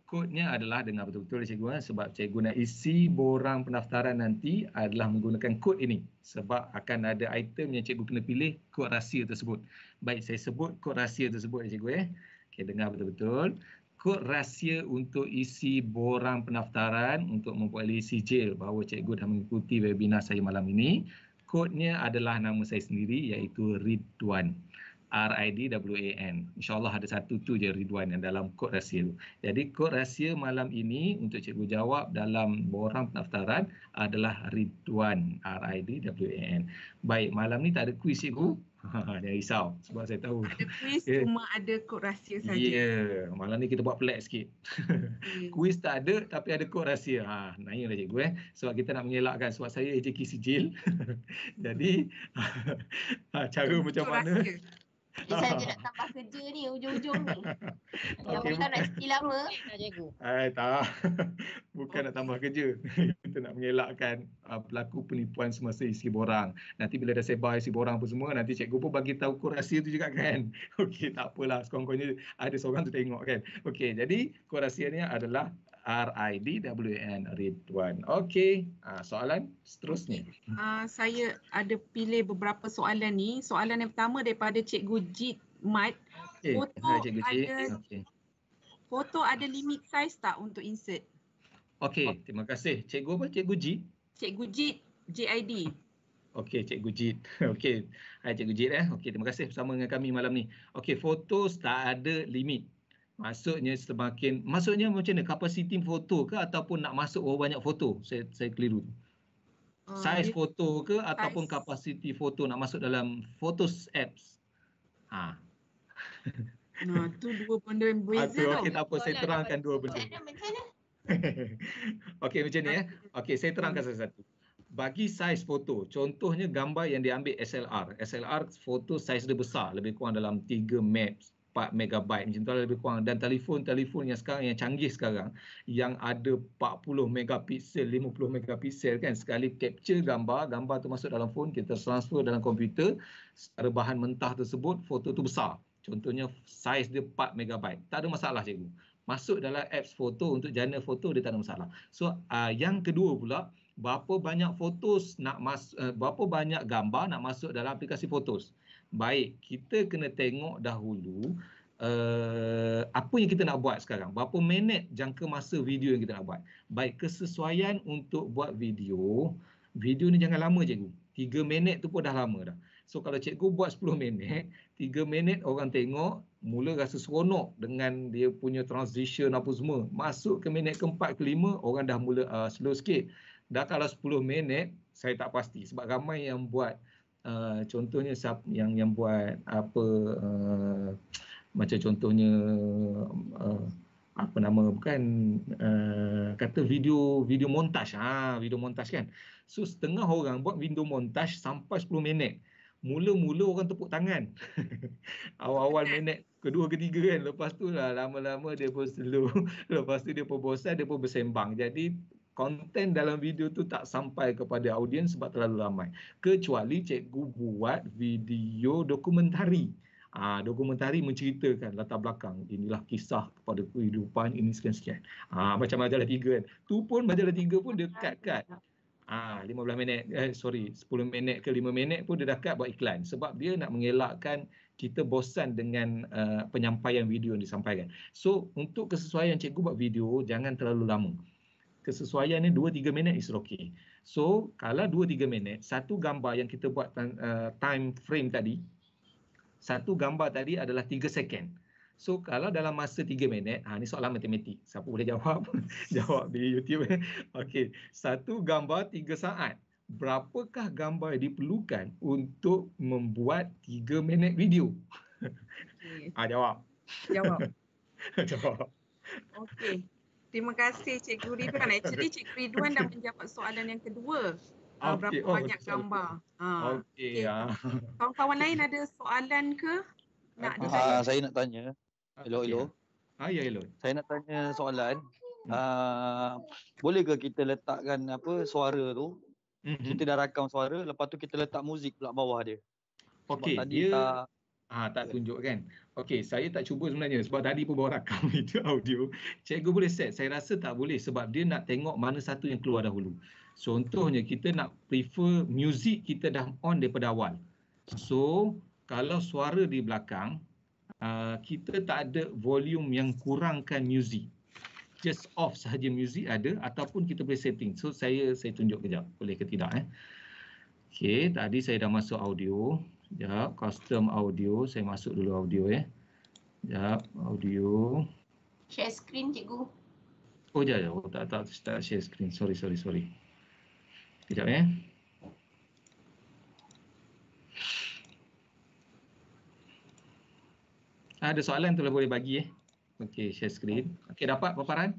Speaker 4: Kodnya adalah dengan betul-betul cikgu eh, sebab cikgu nak isi borang pendaftaran nanti adalah menggunakan kod ini sebab akan ada item yang cikgu kena pilih kod rahsia tersebut. Baik saya sebut kod rahsia tersebut ya cikgu ya. Okey dengar betul-betul. Kod rahsia untuk isi borang pendaftaran untuk memperoleh sijil bahawa cikgu dah mengikuti webinar saya malam ini. Kodnya adalah nama saya sendiri iaitu Ridwan. R-I-D-W-A-N. InsyaAllah ada satu tu je Ridwan yang dalam kod rahsia tu. Jadi kod rahsia malam ini untuk cikgu jawab dalam borang pendaftaran adalah Ridwan. R-I-D-W-A-N. Baik, malam ni tak ada kuis cikgu. Jangan risau sebab saya tahu. Ada
Speaker 3: kuis okay. cuma ada kod rahsia saja. Ya, yeah.
Speaker 4: malam ni kita buat pelik sikit. Yeah. kuis tak ada tapi ada kod rahsia. Ha, nanya lah cikgu eh. Sebab kita nak mengelakkan sebab saya AJK sijil. Jadi, ha, cara macam mana. Rahsia.
Speaker 1: Jadi saya ah. nak tambah kerja ni ujung-ujung ni. Yang okay. kita nak cuti lama.
Speaker 4: Hai, tak. Bukan nak tambah kerja. kita nak mengelakkan uh, pelaku penipuan semasa isi borang. Nanti bila dah sebar isi borang pun semua, nanti cikgu pun bagi tahu kurasi tu juga kan. Okey, tak apalah. Sekurang-kurangnya ada seorang tu tengok kan. Okey, jadi kurasi ni adalah R-I-D-W-N, Ridwan. Okey, uh, soalan seterusnya.
Speaker 3: Uh, saya ada pilih beberapa soalan ni. Soalan yang pertama daripada Cikgu Jit Mat. Okay. Foto, Hai, Cikgu Jit. Ada, okay. foto ada limit size tak untuk insert?
Speaker 4: Okey, terima kasih. Cikgu apa? Cikgu Jit? Cikgu Jit, J-I-D. Okey, Cikgu Jit. Okey. Hai, Cikgu Jit. Eh. Okey, terima kasih bersama dengan kami malam ni. Okey, foto tak ada limit. Maksudnya semakin maksudnya macam mana kapasiti foto ke ataupun nak masuk berapa banyak foto? Saya saya keliru. Uh, ah, size foto ya. ke size. ataupun kapasiti foto nak masuk dalam photos apps. Ha.
Speaker 3: Nah, tu dua benda
Speaker 4: yang berbeza tau. Okey, tak apa. Saya terangkan dua benda.
Speaker 2: Macam mana?
Speaker 4: Okey, macam ni ya. Okey, saya terangkan hmm. satu-satu. Bagi saiz foto, contohnya gambar yang diambil SLR. SLR foto saiz dia besar, lebih kurang dalam 3 maps. 4 megabyte macam tu lah lebih kurang dan telefon-telefon yang sekarang yang canggih sekarang yang ada 40 megapixel 50 megapixel kan sekali capture gambar gambar tu masuk dalam phone kita transfer dalam komputer secara bahan mentah tersebut foto tu besar contohnya saiz dia 4 megabyte tak ada masalah cikgu masuk dalam apps foto untuk jana foto dia tak ada masalah so uh, yang kedua pula berapa banyak fotos nak mas uh, berapa banyak gambar nak masuk dalam aplikasi fotos Baik, kita kena tengok dahulu Uh, apa yang kita nak buat sekarang berapa minit jangka masa video yang kita nak buat baik kesesuaian untuk buat video video ni jangan lama cikgu 3 minit tu pun dah lama dah so kalau cikgu buat 10 minit 3 minit orang tengok mula rasa seronok dengan dia punya transition apa semua masuk ke minit keempat kelima orang dah mula uh, slow sikit dah kalau 10 minit saya tak pasti sebab ramai yang buat Eh, contohnya sub yang yang buat apa uh, macam contohnya uh, apa nama bukan uh, kata video video montaj ha video montaj kan so setengah orang buat video montaj sampai 10 minit mula-mula orang tepuk tangan awal-awal minit kedua ketiga kan lepas tu lah lama-lama dia pun slow lepas tu dia pun bosan dia pun bersembang jadi konten dalam video tu tak sampai kepada audiens sebab terlalu ramai. Kecuali cikgu buat video dokumentari. Ah ha, dokumentari menceritakan latar belakang inilah kisah kepada kehidupan ini sekian-sekian. Ah ha, macam majalah tiga kan. Tu pun majalah tiga pun dekat-dekat. Ah ha, 15 minit eh sorry 10 minit ke 5 minit pun dia dekat buat iklan sebab dia nak mengelakkan kita bosan dengan uh, penyampaian video yang disampaikan. So untuk kesesuaian cikgu buat video jangan terlalu lama kesesuaian ni 2 3 minit is okay so kalau 2 3 minit satu gambar yang kita buat uh, time frame tadi satu gambar tadi adalah 3 second So kalau dalam masa 3 minit, ha, ni soalan matematik. Siapa boleh jawab? jawab di YouTube. Okey, satu gambar 3 saat. Berapakah gambar yang diperlukan untuk membuat 3 minit video? Okay. Ha, jawab. Jawab. jawab.
Speaker 3: Okey. Terima kasih Cikgu Ridwan. Eh, Actually Cikgu Ridwan dah menjawab soalan yang kedua.
Speaker 4: Okay. Uh, berapa oh, banyak betul, gambar. Ah, okey. Okay. Uh.
Speaker 3: Ah. kawan lain ada soalan ke? Nak uh,
Speaker 4: saya nak tanya. Hello, hello. Ah, ya, hello. Saya nak tanya soalan. Uh, boleh ke kita letakkan apa suara tu? Mm-hmm. Kita dah rakam suara, lepas tu kita letak muzik pula bawah dia. Okey, dia tak... Ha, tak ya. tunjuk kan. Okey, saya tak cuba sebenarnya sebab tadi pun bawa rakam itu audio. Cikgu boleh set. Saya rasa tak boleh sebab dia nak tengok mana satu yang keluar dahulu. Contohnya kita nak prefer music kita dah on daripada awal. So, kalau suara di belakang, uh, kita tak ada volume yang kurangkan music. Just off sahaja music ada ataupun kita boleh setting. So, saya saya tunjuk kejap. Boleh ke tidak eh? Okey, tadi saya dah masuk audio. Ya, custom audio. Saya masuk dulu audio ya. Ya, audio.
Speaker 1: Share screen, cikgu.
Speaker 4: Oh, jap, jap. Oh, tak, tak, tak, share screen. Sorry, sorry, sorry. Sekejap ya. Ada soalan tu lah boleh bagi ya. Eh. Okey, share screen. Okey, dapat paparan?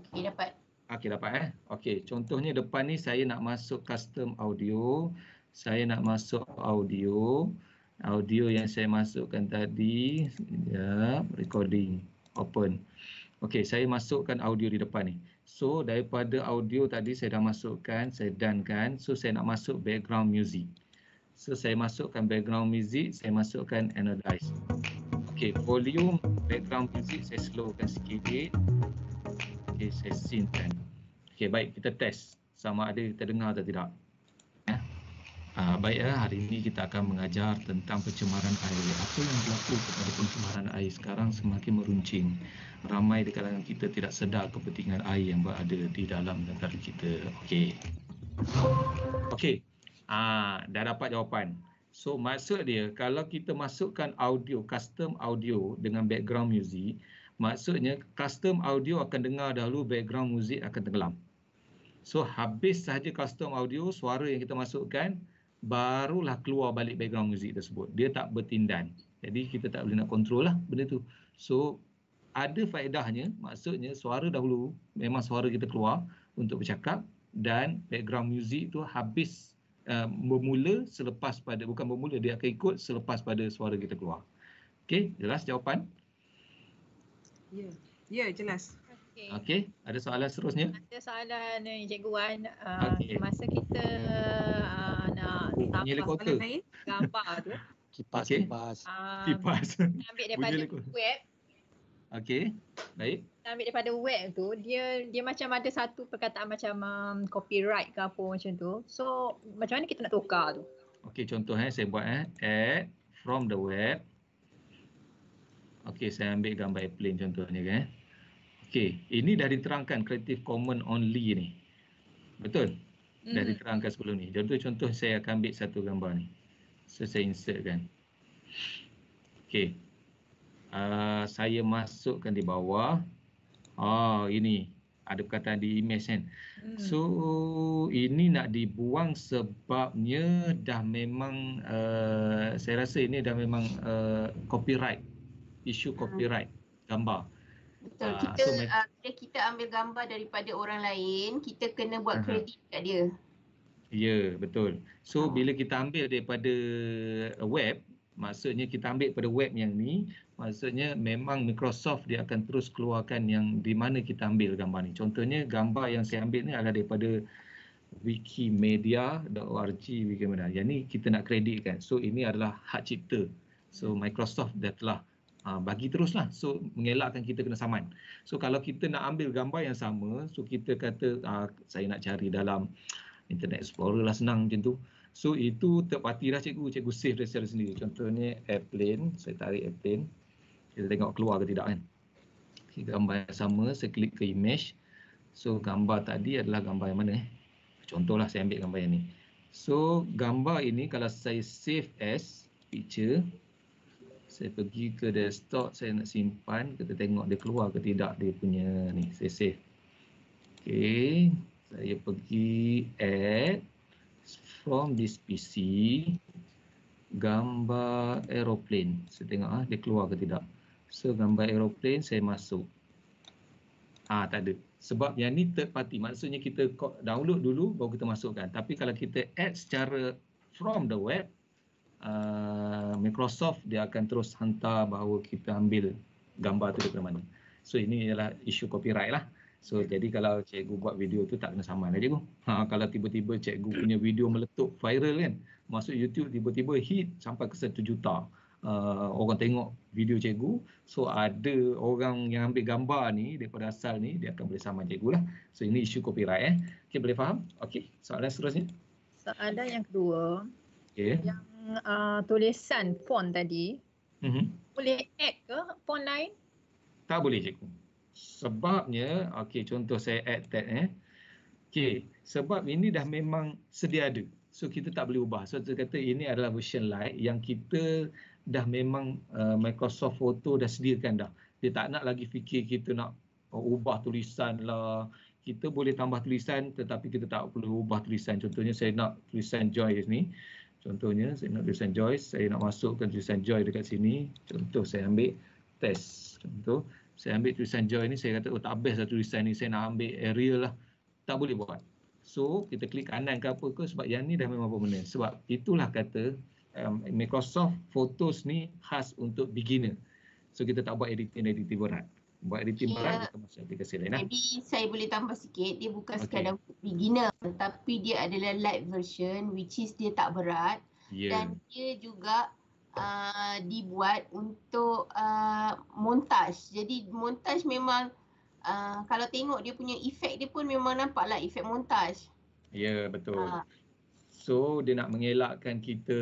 Speaker 4: Okey, dapat. Okey, dapat ya. Eh. Okey, contohnya depan ni saya nak masuk custom audio saya nak masuk audio audio yang saya masukkan tadi ya recording open okey saya masukkan audio di depan ni so daripada audio tadi saya dah masukkan saya done kan so saya nak masuk background music so saya masukkan background music saya masukkan analyze okey volume background music saya slowkan sikit okey saya scene kan okey baik kita test sama ada kita dengar atau tidak Uh, ah, baiklah, eh, hari ini kita akan mengajar tentang pencemaran air. Apa yang berlaku kepada pencemaran air sekarang semakin meruncing. Ramai di kalangan kita tidak sedar kepentingan air yang berada di dalam negara kita. Okey. Okey. Ah, uh, dah dapat jawapan. So, maksud dia kalau kita masukkan audio, custom audio dengan background music, maksudnya custom audio akan dengar dahulu background music akan tenggelam. So habis sahaja custom audio suara yang kita masukkan barulah keluar balik background muzik tersebut. Dia tak bertindan. Jadi kita tak boleh nak kontrol lah benda tu. So ada faedahnya, maksudnya suara dahulu memang suara kita keluar untuk bercakap dan background muzik tu habis uh, bermula selepas pada, bukan bermula, dia akan ikut selepas pada suara kita keluar. Okay, jelas jawapan?
Speaker 1: Ya, yeah. yeah, jelas.
Speaker 4: Okay. okay, ada soalan seterusnya?
Speaker 1: Ada soalan, Encik eh, Guan. Uh, ah, okay. Masa kita lekuk. Bunyi lekuk Gambar tu.
Speaker 4: Kipas, okay. kipas. Um, kipas. ambil daripada web. Okay, baik.
Speaker 1: Kita ambil daripada web tu, dia dia macam ada satu perkataan macam um, copyright ke apa macam tu. So, macam mana kita nak tukar tu?
Speaker 4: Okay contoh eh, saya buat eh. Add from the web. Okay saya ambil gambar airplane contohnya kan. Eh. Okay ini dah diterangkan Creative Common only ni. Betul? dah hmm. diterangkan sebelum ni. Contoh contoh saya akan ambil satu gambar ni. So saya insertkan. Okey. Uh, saya masukkan di bawah. Oh ini ada perkataan di image kan. Hmm. So ini nak dibuang sebabnya dah memang uh, saya rasa ini dah memang uh, copyright. Isu hmm. copyright gambar. Hmm. Betul. Ha, kita so uh,
Speaker 1: kita ambil gambar daripada orang lain, kita kena buat kredit uh-huh. kat dia.
Speaker 4: Ya, yeah, betul. So oh. bila kita ambil daripada uh, web, maksudnya kita ambil pada web yang ni, maksudnya memang Microsoft dia akan terus keluarkan yang di mana kita ambil gambar ni. Contohnya gambar yang saya ambil ni adalah daripada wikimedia.org wikimedia. Yang ni kita nak kreditkan. So ini adalah hak cipta. So Microsoft dah telah Ah, bagi teruslah so mengelakkan kita kena saman so kalau kita nak ambil gambar yang sama so kita kata uh, saya nak cari dalam internet explorer lah senang macam tu so itu third party dah cikgu cikgu save dari secara sendiri contohnya airplane saya tarik airplane kita tengok keluar ke tidak kan okay, gambar yang sama saya klik ke image so gambar tadi adalah gambar yang mana eh? contohlah saya ambil gambar yang ni so gambar ini kalau saya save as picture saya pergi ke desktop saya nak simpan kita tengok dia keluar ke tidak dia punya ni saya save okey saya pergi add from this pc gambar aeroplane saya tengok ah dia keluar ke tidak so gambar aeroplane saya masuk ah tak ada sebab yang ni third party maksudnya kita download dulu baru kita masukkan tapi kalau kita add secara from the web Uh, Microsoft dia akan terus hantar bahawa kita ambil gambar tu daripada mana. So ini ialah isu copyright lah. So jadi kalau cikgu buat video tu tak kena saman lah cikgu. Ha, kalau tiba-tiba cikgu punya video meletup viral kan, masuk YouTube tiba-tiba hit sampai ke satu juta. Uh, orang tengok video cikgu, so ada orang yang ambil gambar ni daripada asal ni, dia akan boleh saman cikgu lah. So ini isu copyright eh. Okay boleh faham? Okay, soalan seterusnya.
Speaker 1: Soalan yang kedua, okay. yang uh, tulisan PON tadi, mm-hmm. boleh add ke PON lain?
Speaker 4: Tak boleh cikgu. Sebabnya, okay contoh saya add tag eh. okay sebab ini dah memang sedia ada. So kita tak boleh ubah. So kita kata ini adalah version light yang kita dah memang uh, Microsoft Photo dah sediakan dah. Dia tak nak lagi fikir kita nak uh, ubah tulisan lah. Kita boleh tambah tulisan tetapi kita tak perlu ubah tulisan. Contohnya saya nak tulisan Joy ni. Contohnya saya nak tulisan Joyce, saya nak masukkan tulisan Joy dekat sini. Contoh saya ambil test. Contoh saya ambil tulisan Joy ni saya kata oh tak best satu lah tulisan ni saya nak ambil area lah. Tak boleh buat. So kita klik kanan ke apa ke sebab yang ni dah memang permanent. Sebab itulah kata um, Microsoft Photos ni khas untuk beginner. So kita tak buat editing editing berat buat rutin yeah. berat atau masuk aplikasi lain. Nah. Jadi
Speaker 1: saya boleh tambah sikit, dia bukan okay. sekadar beginner tapi dia adalah light version which is dia tak berat yeah. dan dia juga Uh, dibuat untuk uh, montaj. Jadi montaj memang uh, kalau tengok dia punya efek dia pun memang nampaklah efek montaj.
Speaker 4: Ya yeah, betul. Uh. So dia nak mengelakkan kita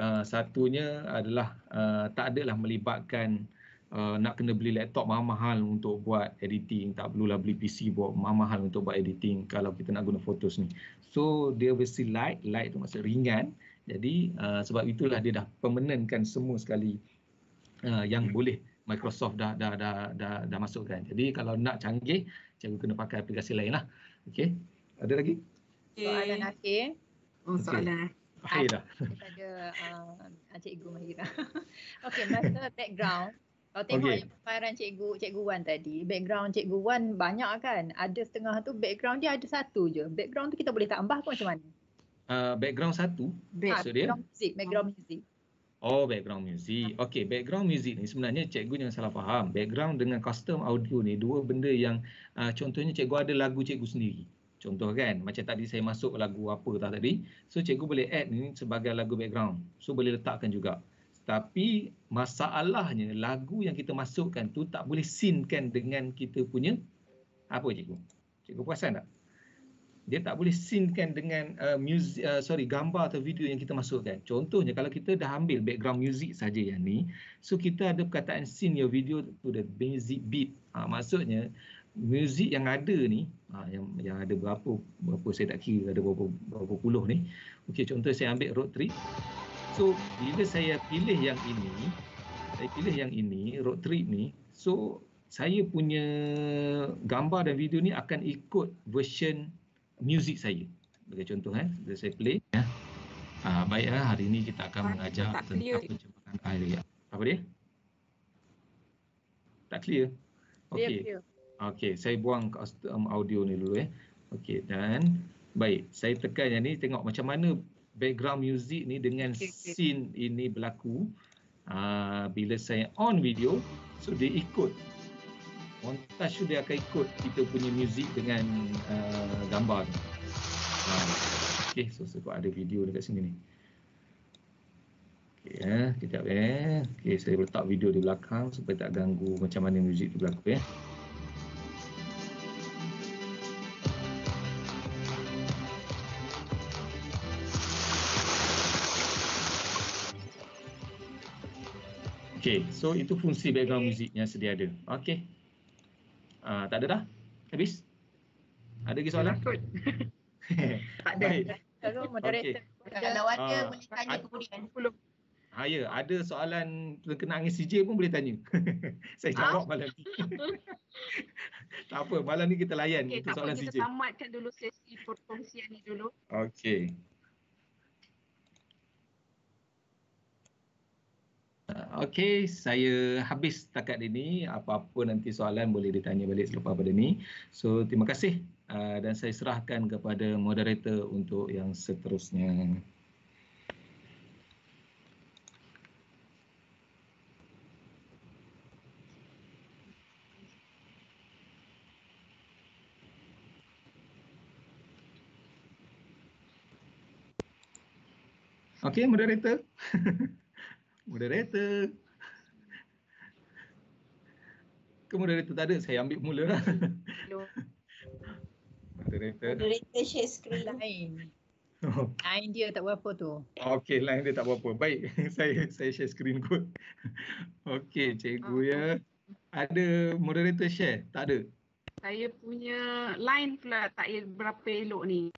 Speaker 4: uh, satunya adalah uh, tak adalah melibatkan uh, nak kena beli laptop mahal-mahal untuk buat editing tak perlulah beli PC buat mahal-mahal untuk buat editing kalau kita nak guna photos ni so dia versi light light tu maksud ringan jadi uh, sebab itulah dia dah permanentkan semua sekali uh, yang boleh Microsoft dah dah, dah dah dah dah masukkan. Jadi kalau nak canggih, cikgu kena pakai aplikasi lain lah. okay Ada lagi? Okay. Soalan akhir. Oh, soalan eh.
Speaker 3: akhir. Okay. Uh, Mahira.
Speaker 1: Ada uh, cikgu Mahira. okay masa background kalau tengok okay. paparan cikgu, cikgu Wan tadi, background cikgu Wan banyak kan? Ada setengah tu background dia ada satu je. Background tu kita boleh tambah pun macam mana?
Speaker 4: Uh, background satu? Back. Ah, Maksud dia?
Speaker 1: Background music.
Speaker 4: Oh, background music. Ah. Okay, background music ni sebenarnya cikgu jangan salah faham. Background dengan custom audio ni dua benda yang uh, contohnya cikgu ada lagu cikgu sendiri. Contoh kan, macam tadi saya masuk lagu apa tadi. So, cikgu boleh add ni sebagai lagu background. So, boleh letakkan juga tapi masalahnya lagu yang kita masukkan tu tak boleh sinkan dengan kita punya apa cikgu? Cikgu perasan tak? Dia tak boleh sinkan dengan uh, music, uh, sorry gambar atau video yang kita masukkan. Contohnya kalau kita dah ambil background music saja yang ni, so kita ada perkataan sin your video to the basic beat. Ha, maksudnya music yang ada ni ha, yang yang ada berapa berapa saya tak kira ada berapa berapa puluh ni. Okey contoh saya ambil road trip. So bila saya pilih yang ini, saya pilih yang ini, road trip ni, so saya punya gambar dan video ni akan ikut version music saya. Sebagai contoh eh, bila saya play ya. Ah baiklah hari ini kita akan mengajar tak tentang penjemputan air. Apa dia? Tak clear. Okey. Okay, saya buang audio ni dulu ya. Eh. Okey dan baik, saya tekan yang ni tengok macam mana background music ni dengan scene ini berlaku uh, bila saya on video so dia ikut montage tu dia akan ikut kita punya music dengan uh, gambar uh, ah, ok so saya ada video dekat sini ni Okay, ya, eh, kejap eh. Ya. Okay, saya letak video di belakang supaya tak ganggu macam mana muzik tu berlaku eh. Ya. Okay, so itu fungsi background okay. music yang sedia ada. Okay. Uh, ah, tak ada dah? Habis? Ada lagi soalan? tak
Speaker 2: ada. Baik. Kalau moderator. Ah,
Speaker 4: ah, ya, ada soalan berkenaan dengan CJ pun boleh tanya. Saya jawab ha? malam ni. tak apa, malam ni kita layan okay, itu soalan CJ. Kita
Speaker 1: tamatkan
Speaker 3: dulu sesi perkongsian ni dulu.
Speaker 4: Okey. Uh, Okey, saya habis setakat ini. Apa-apa nanti soalan boleh ditanya balik selepas pada ini. So, terima kasih uh, dan saya serahkan kepada moderator untuk yang seterusnya. Okey, moderator. moderator. Ke moderator tak ada? Saya ambil mula lah. Moderator. Moderator
Speaker 1: share screen lain. Oh. Lain dia tak apa tu.
Speaker 4: Okay, lain dia tak apa. Baik, saya saya share screen kot. Okey, cikgu ah, ya. Ada moderator share? Tak ada?
Speaker 3: Saya punya line pula tak berapa elok ni.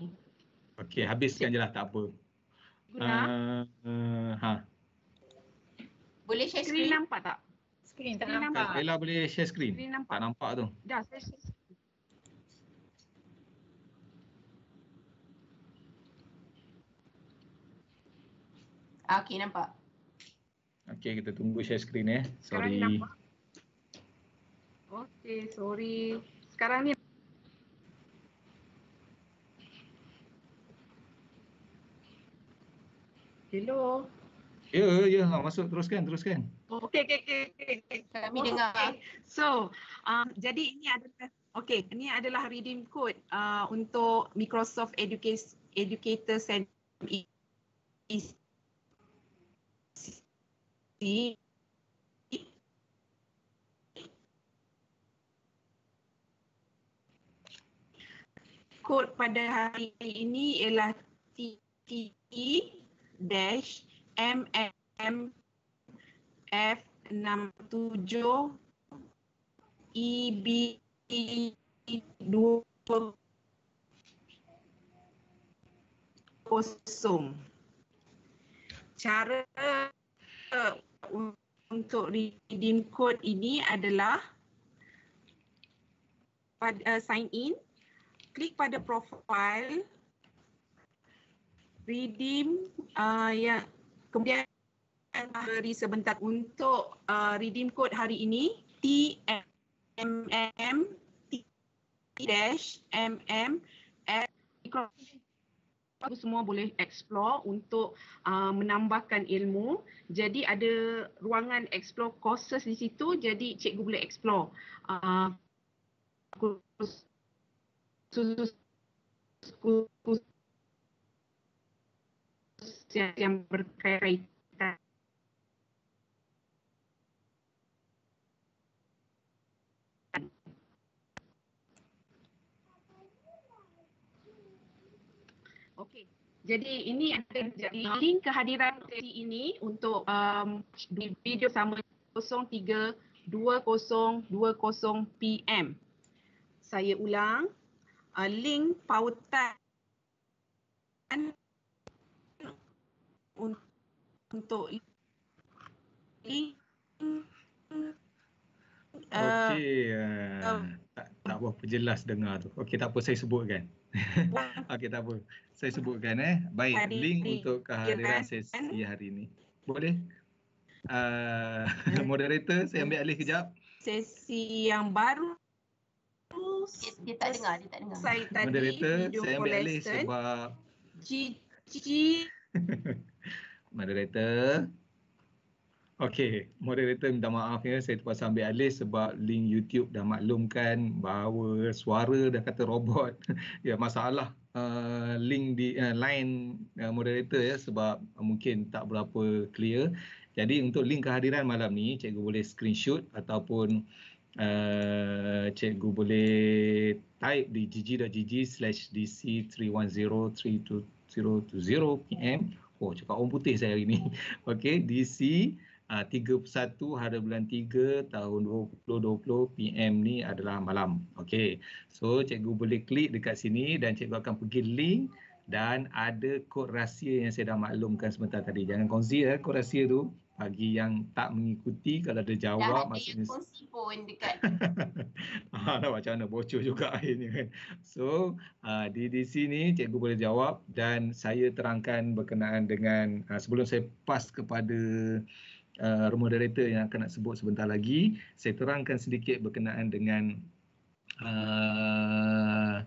Speaker 4: Okay, habiskan je lah tak apa. Uh, uh, ha.
Speaker 3: Boleh share screen? Screen nampak tak? Screen tak screen nampak. Bella boleh share screen. screen nampak. Tak nampak tu. Dah, saya share
Speaker 1: ah, Okey nampak.
Speaker 4: Okey kita tunggu share screen eh. Sorry.
Speaker 3: Okey sorry. Sekarang ni
Speaker 4: Hello. Ya, yeah, ya, yeah, ha, masuk teruskan, teruskan.
Speaker 1: Oh, okey, okey, okey. Kami okay. dengar.
Speaker 3: Oh, so, um, jadi ini adalah okey, ini adalah redeem code uh, untuk Microsoft Educate, Educator Center. Kod pada hari ini ialah TTE-Dash MMF67 EB2 kosong. Cara uh, untuk redeem code ini adalah pada uh, sign in, klik pada profile redeem uh, yang Kemudian beri sebentar untuk uh, redeem code hari ini TMM dash MM semua boleh explore untuk uh, menambahkan ilmu. Jadi ada ruangan explore courses di situ. Jadi cikgu boleh explore uh, kursus, kursus, kursus yang, yang berkaitan.
Speaker 1: Okey. Jadi ini akan jadi link kehadiran
Speaker 3: sesi ini untuk um, di video sama 03.20.20 PM. Saya ulang uh, link pautan untuk Okey. Eh,
Speaker 4: um, tak, tak apa, jelas dengar tu. Okey, tak apa, saya sebutkan. Okey, tak apa. Saya sebutkan eh. Baik, hari link ini. untuk kehadiran sesi kan? hari ini. Boleh? Uh, moderator, saya ambil alih kejap.
Speaker 3: Sesi yang baru. dia tak dengar, dia tak dengar. Saya tadi moderator, saya ambil alih sebab... Cici.
Speaker 4: moderator. Okey, moderator minta maaf ya. Saya terpaksa ambil alis sebab link YouTube dah maklumkan bahawa suara dah kata robot. ya, masalah uh, link di uh, line uh, moderator ya sebab uh, mungkin tak berapa clear. Jadi untuk link kehadiran malam ni, cikgu boleh screenshot ataupun uh, cikgu boleh type di gg.gg slash dc310320 PM. Oh, cakap orang putih saya hari ni. Okey, DC uh, 31 hari bulan 3 tahun 2020 PM ni adalah malam. Okey, so cikgu boleh klik dekat sini dan cikgu akan pergi link dan ada kod rahsia yang saya dah maklumkan sebentar tadi. Jangan kongsi ya eh, kod rahsia tu bagi yang tak mengikuti kalau ada jawab ah, dah maksudnya
Speaker 1: dah ada pun dekat
Speaker 4: ah, macam mana bocor juga akhirnya kan so ah, di, di sini cikgu boleh jawab dan saya terangkan berkenaan dengan ah, sebelum saya pas kepada ah, rumah director yang akan nak sebut sebentar lagi saya terangkan sedikit berkenaan dengan ah,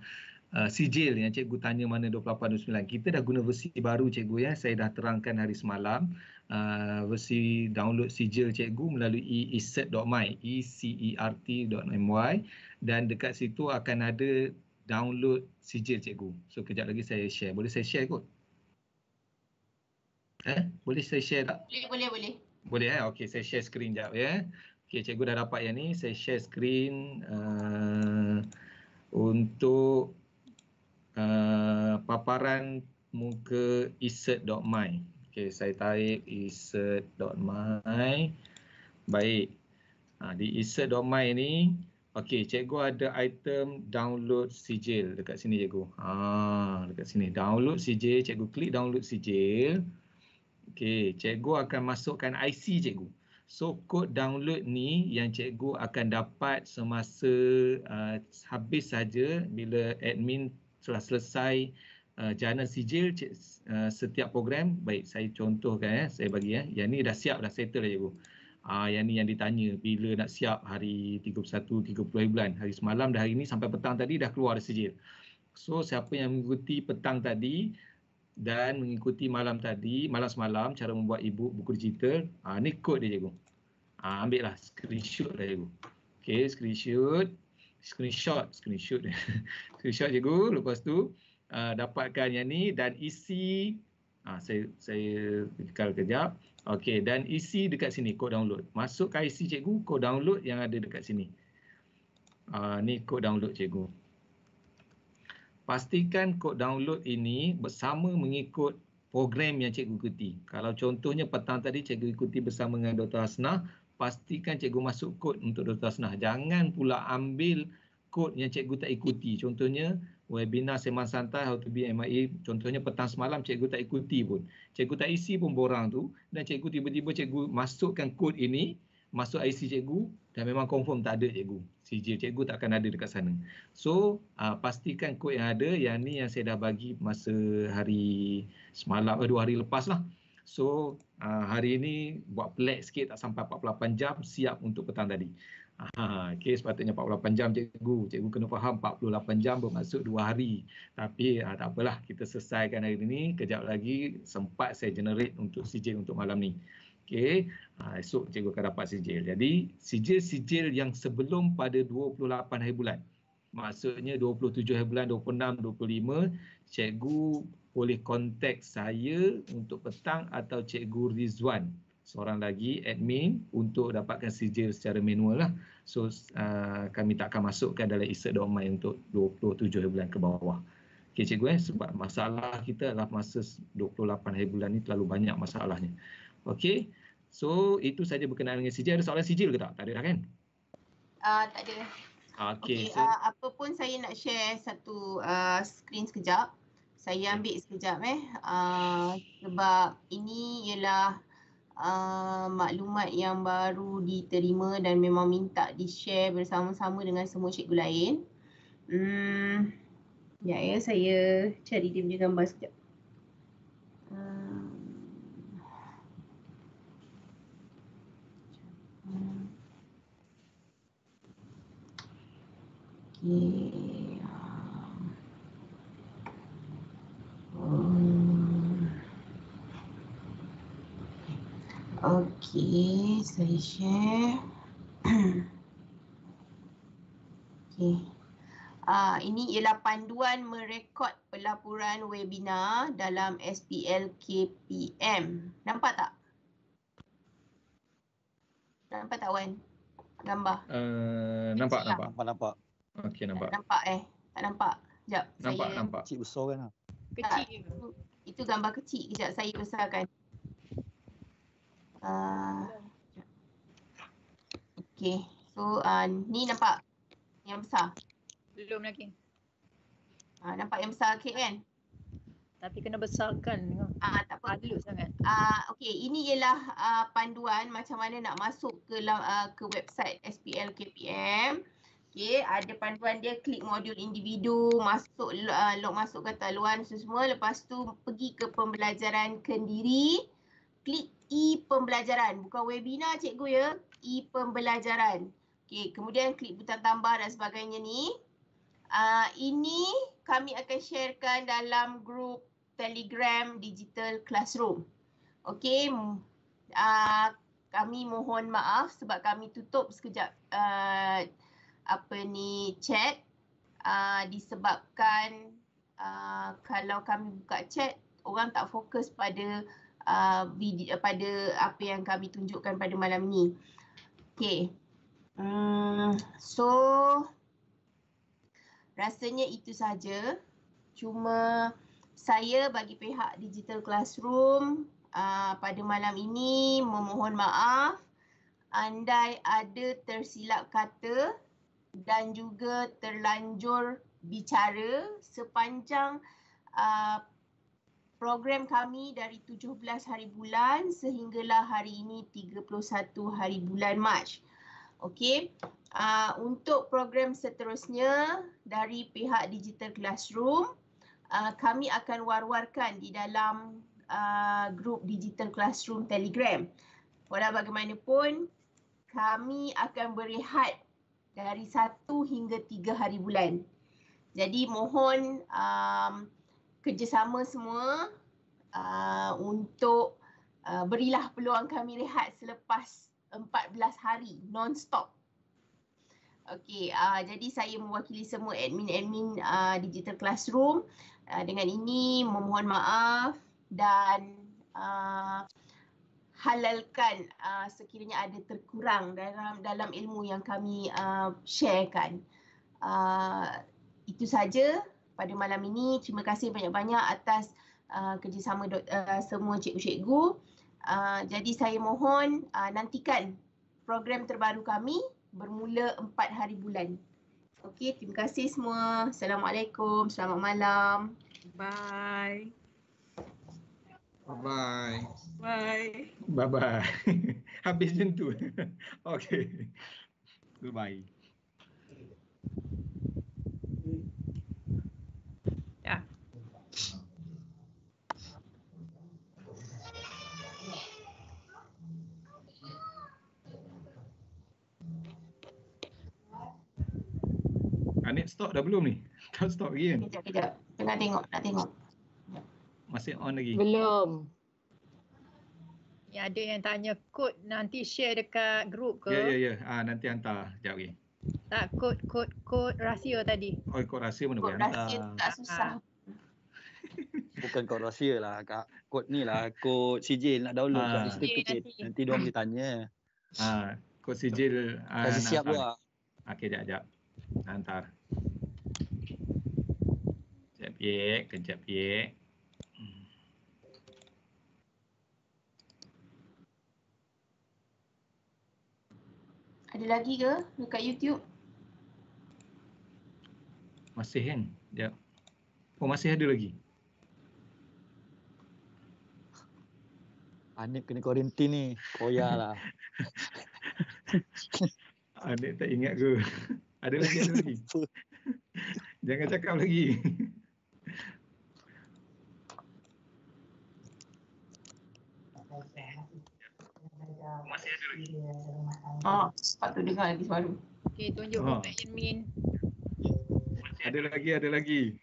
Speaker 4: Eh, sijil yang cikgu tanya mana 2829 kita dah guna versi baru cikgu ya saya dah terangkan hari semalam uh, versi download sijil cikgu melalui ecert.my e c e r t.my dan dekat situ akan ada download sijil cikgu so kejap lagi saya share boleh saya share kot eh boleh saya share tak
Speaker 1: boleh boleh boleh
Speaker 4: boleh eh okey saya share screen jap ya okey cikgu dah dapat yang ni saya share screen uh, untuk Eh, paparan muka isert.my. Okey, saya taip isert.my. Baik. Ha, di isert.my ni, okey, cikgu ada item download sijil dekat sini cikgu. Ha, dekat sini download sijil, cikgu klik download sijil. Okey, cikgu akan masukkan IC cikgu. So, kod download ni yang cikgu akan dapat semasa uh, habis saja bila admin telah selesai uh, jana sijil cik, uh, setiap program baik saya contohkan ya saya bagi ya yang ni dah siap dah settle dah ibu ah uh, yang ni yang ditanya bila nak siap hari 31 32 bulan hari semalam dah hari ni sampai petang tadi dah keluar dah sijil so siapa yang mengikuti petang tadi dan mengikuti malam tadi malam semalam cara membuat ibu buku digital uh, ni kod dia cikgu ah uh, ambil lah screenshot dah ibu okey screenshot screenshot screenshot screenshot cikgu lepas tu uh, dapatkan yang ni dan isi uh, saya saya tinggal kejap okey dan isi dekat sini Kau download masuk ke IC cikgu Kau download yang ada dekat sini uh, ni kod download cikgu pastikan kod download ini bersama mengikut program yang cikgu ikuti kalau contohnya petang tadi cikgu ikuti bersama dengan Dr. Hasnah pastikan cikgu masuk kod untuk Dr. Hasnah. Jangan pula ambil kod yang cikgu tak ikuti. Contohnya webinar Seman Santai How to be MIA. Contohnya petang semalam cikgu tak ikuti pun. Cikgu tak isi pun borang tu. Dan cikgu tiba-tiba cikgu masukkan kod ini. Masuk IC cikgu dan memang confirm tak ada cikgu. CJ cikgu tak akan ada dekat sana. So uh, pastikan kod yang ada yang ni yang saya dah bagi masa hari semalam, eh, dua hari lepas lah. So uh, hari ini buat pelik sikit tak sampai 48 jam siap untuk petang tadi. Ha, ah, okay, sepatutnya 48 jam cikgu. Cikgu kena faham 48 jam bermaksud 2 hari. Tapi ha, tak apalah, kita selesaikan hari ini. Kejap lagi sempat saya generate untuk sijil untuk malam ni. Okay, ha, esok cikgu akan dapat sijil. Jadi sijil-sijil yang sebelum pada 28 hari bulan. Maksudnya 27 hari bulan, 26, 25. Cikgu boleh kontak saya untuk petang atau Cikgu Rizwan seorang lagi admin untuk dapatkan sijil secara manual lah. So uh, kami tak akan masukkan dalam isek domain untuk 27 hari bulan ke bawah. Okey cikgu eh sebab masalah kita adalah masa 28 hari bulan ni terlalu banyak masalahnya. Okey. So itu saja berkenaan dengan sijil. Ada soalan sijil ke tak? Tak ada dah kan?
Speaker 1: uh, tak ada. Okey. Okay, so, uh, apa saya nak share satu uh, screen sekejap saya ya. ambil sekejap eh uh, sebab ini ialah uh, maklumat yang baru diterima dan memang minta di share bersama-sama dengan semua cikgu lain. Hmm, ya, ya saya cari dia punya gambar sekejap. Ah.
Speaker 3: Okay.
Speaker 1: Okey, saya share. Okey. Ah, ini ialah panduan merekod pelaporan webinar dalam SPL KPM. Nampak tak? Nampak tak Wan? Gambar.
Speaker 4: Uh, nampak, lah. nampak, nampak, nampak. Okey, nampak. Eh,
Speaker 1: nampak eh? Tak nampak. Jap. Nampak, saya... nampak.
Speaker 4: Cik besar kan? Lah
Speaker 1: kecil tak, itu, itu gambar kecil kejap saya besarkan uh, okey so uh, ni nampak yang besar belum lagi uh, nampak yang besar ke kan tapi kena besarkan ah uh, tak perlu sangat ah uh, okey ini ialah uh, panduan macam mana nak masuk ke uh, ke website SPL KPM Okay, ada panduan dia klik modul individu, masuk uh, log masuk ke taluan semua. Lepas tu pergi ke pembelajaran kendiri, klik e-pembelajaran. Bukan webinar cikgu ya, e-pembelajaran. Okay, kemudian klik butang tambah dan sebagainya ni. Uh, ini kami akan sharekan dalam grup Telegram Digital Classroom. Okay, uh, kami mohon maaf sebab kami tutup sekejap. Uh, apa ni chat uh, disebabkan uh, kalau kami buka chat orang tak fokus pada uh, video, pada apa yang kami tunjukkan pada malam ni. Okay. Hmm, so rasanya itu saja. Cuma saya bagi pihak Digital Classroom uh, pada malam ini memohon maaf andai ada tersilap kata dan juga terlanjur bicara sepanjang uh, program kami dari 17 hari bulan sehinggalah hari ini 31 hari bulan Mac. Okey. Uh, untuk program seterusnya dari pihak Digital Classroom, uh, kami akan war-warkan di dalam uh, grup Digital Classroom Telegram. Walau bagaimanapun, kami akan berehat dari satu hingga tiga hari bulan. Jadi mohon um, kerjasama semua uh, untuk uh, berilah peluang kami rehat selepas 14 hari non-stop. Okey, uh, jadi saya mewakili semua admin-admin uh, Digital Classroom. Uh, dengan ini memohon maaf dan uh, halalkan uh, sekiranya ada terkurang dalam dalam ilmu yang kami uh, sharekan. Uh, itu saja pada malam ini. Terima kasih banyak-banyak atas uh, kerjasama do- uh, semua cikgu-cikgu. Uh, jadi saya mohon uh, nantikan program terbaru kami bermula empat hari bulan. Okey, terima kasih semua. Assalamualaikum. Selamat malam. Bye.
Speaker 4: Bye-bye. Bye. Bye bye. Habis jentu. Okey. Bye. Ya. Anik stop dah belum ni? Tak stop lagi kan? Kejap, kejap. Tengah tengok, nak tengok. Masih on lagi. Belum.
Speaker 1: Yang ada yang tanya kod nanti share dekat grup ke? Ya, ya,
Speaker 4: ya. Ah, nanti hantar. Sekejap lagi.
Speaker 1: Tak, kod, kod, kod rahsia tadi.
Speaker 4: Oh, kod rahsia mana boleh hantar. Kod rahsia tak susah. Ah. Bukan kod rahsia lah kak. Kod ni lah. Kod sijil nak download. Ha. Ah. Okay, nanti. nanti diorang boleh tanya. Ha. Kod sijil. Ah, Kasi uh, siap lah. Okay, sekejap, sekejap. Nak hantar. Sekejap, sekejap. Sekejap, sekejap.
Speaker 1: Ada lagi ke dekat YouTube?
Speaker 4: Masih kan? Sekejap. Oh, masih ada lagi. Anik kena quarantine ni. Koyak lah. Anik tak ingat ke? Ada lagi, ada lagi. Jangan cakap lagi.
Speaker 2: Masih ada lagi. Oh,
Speaker 1: patut dengar kan, lagi baru. Okay, tunjuk ha. Pak Yamin.
Speaker 4: Ada lagi, ada lagi.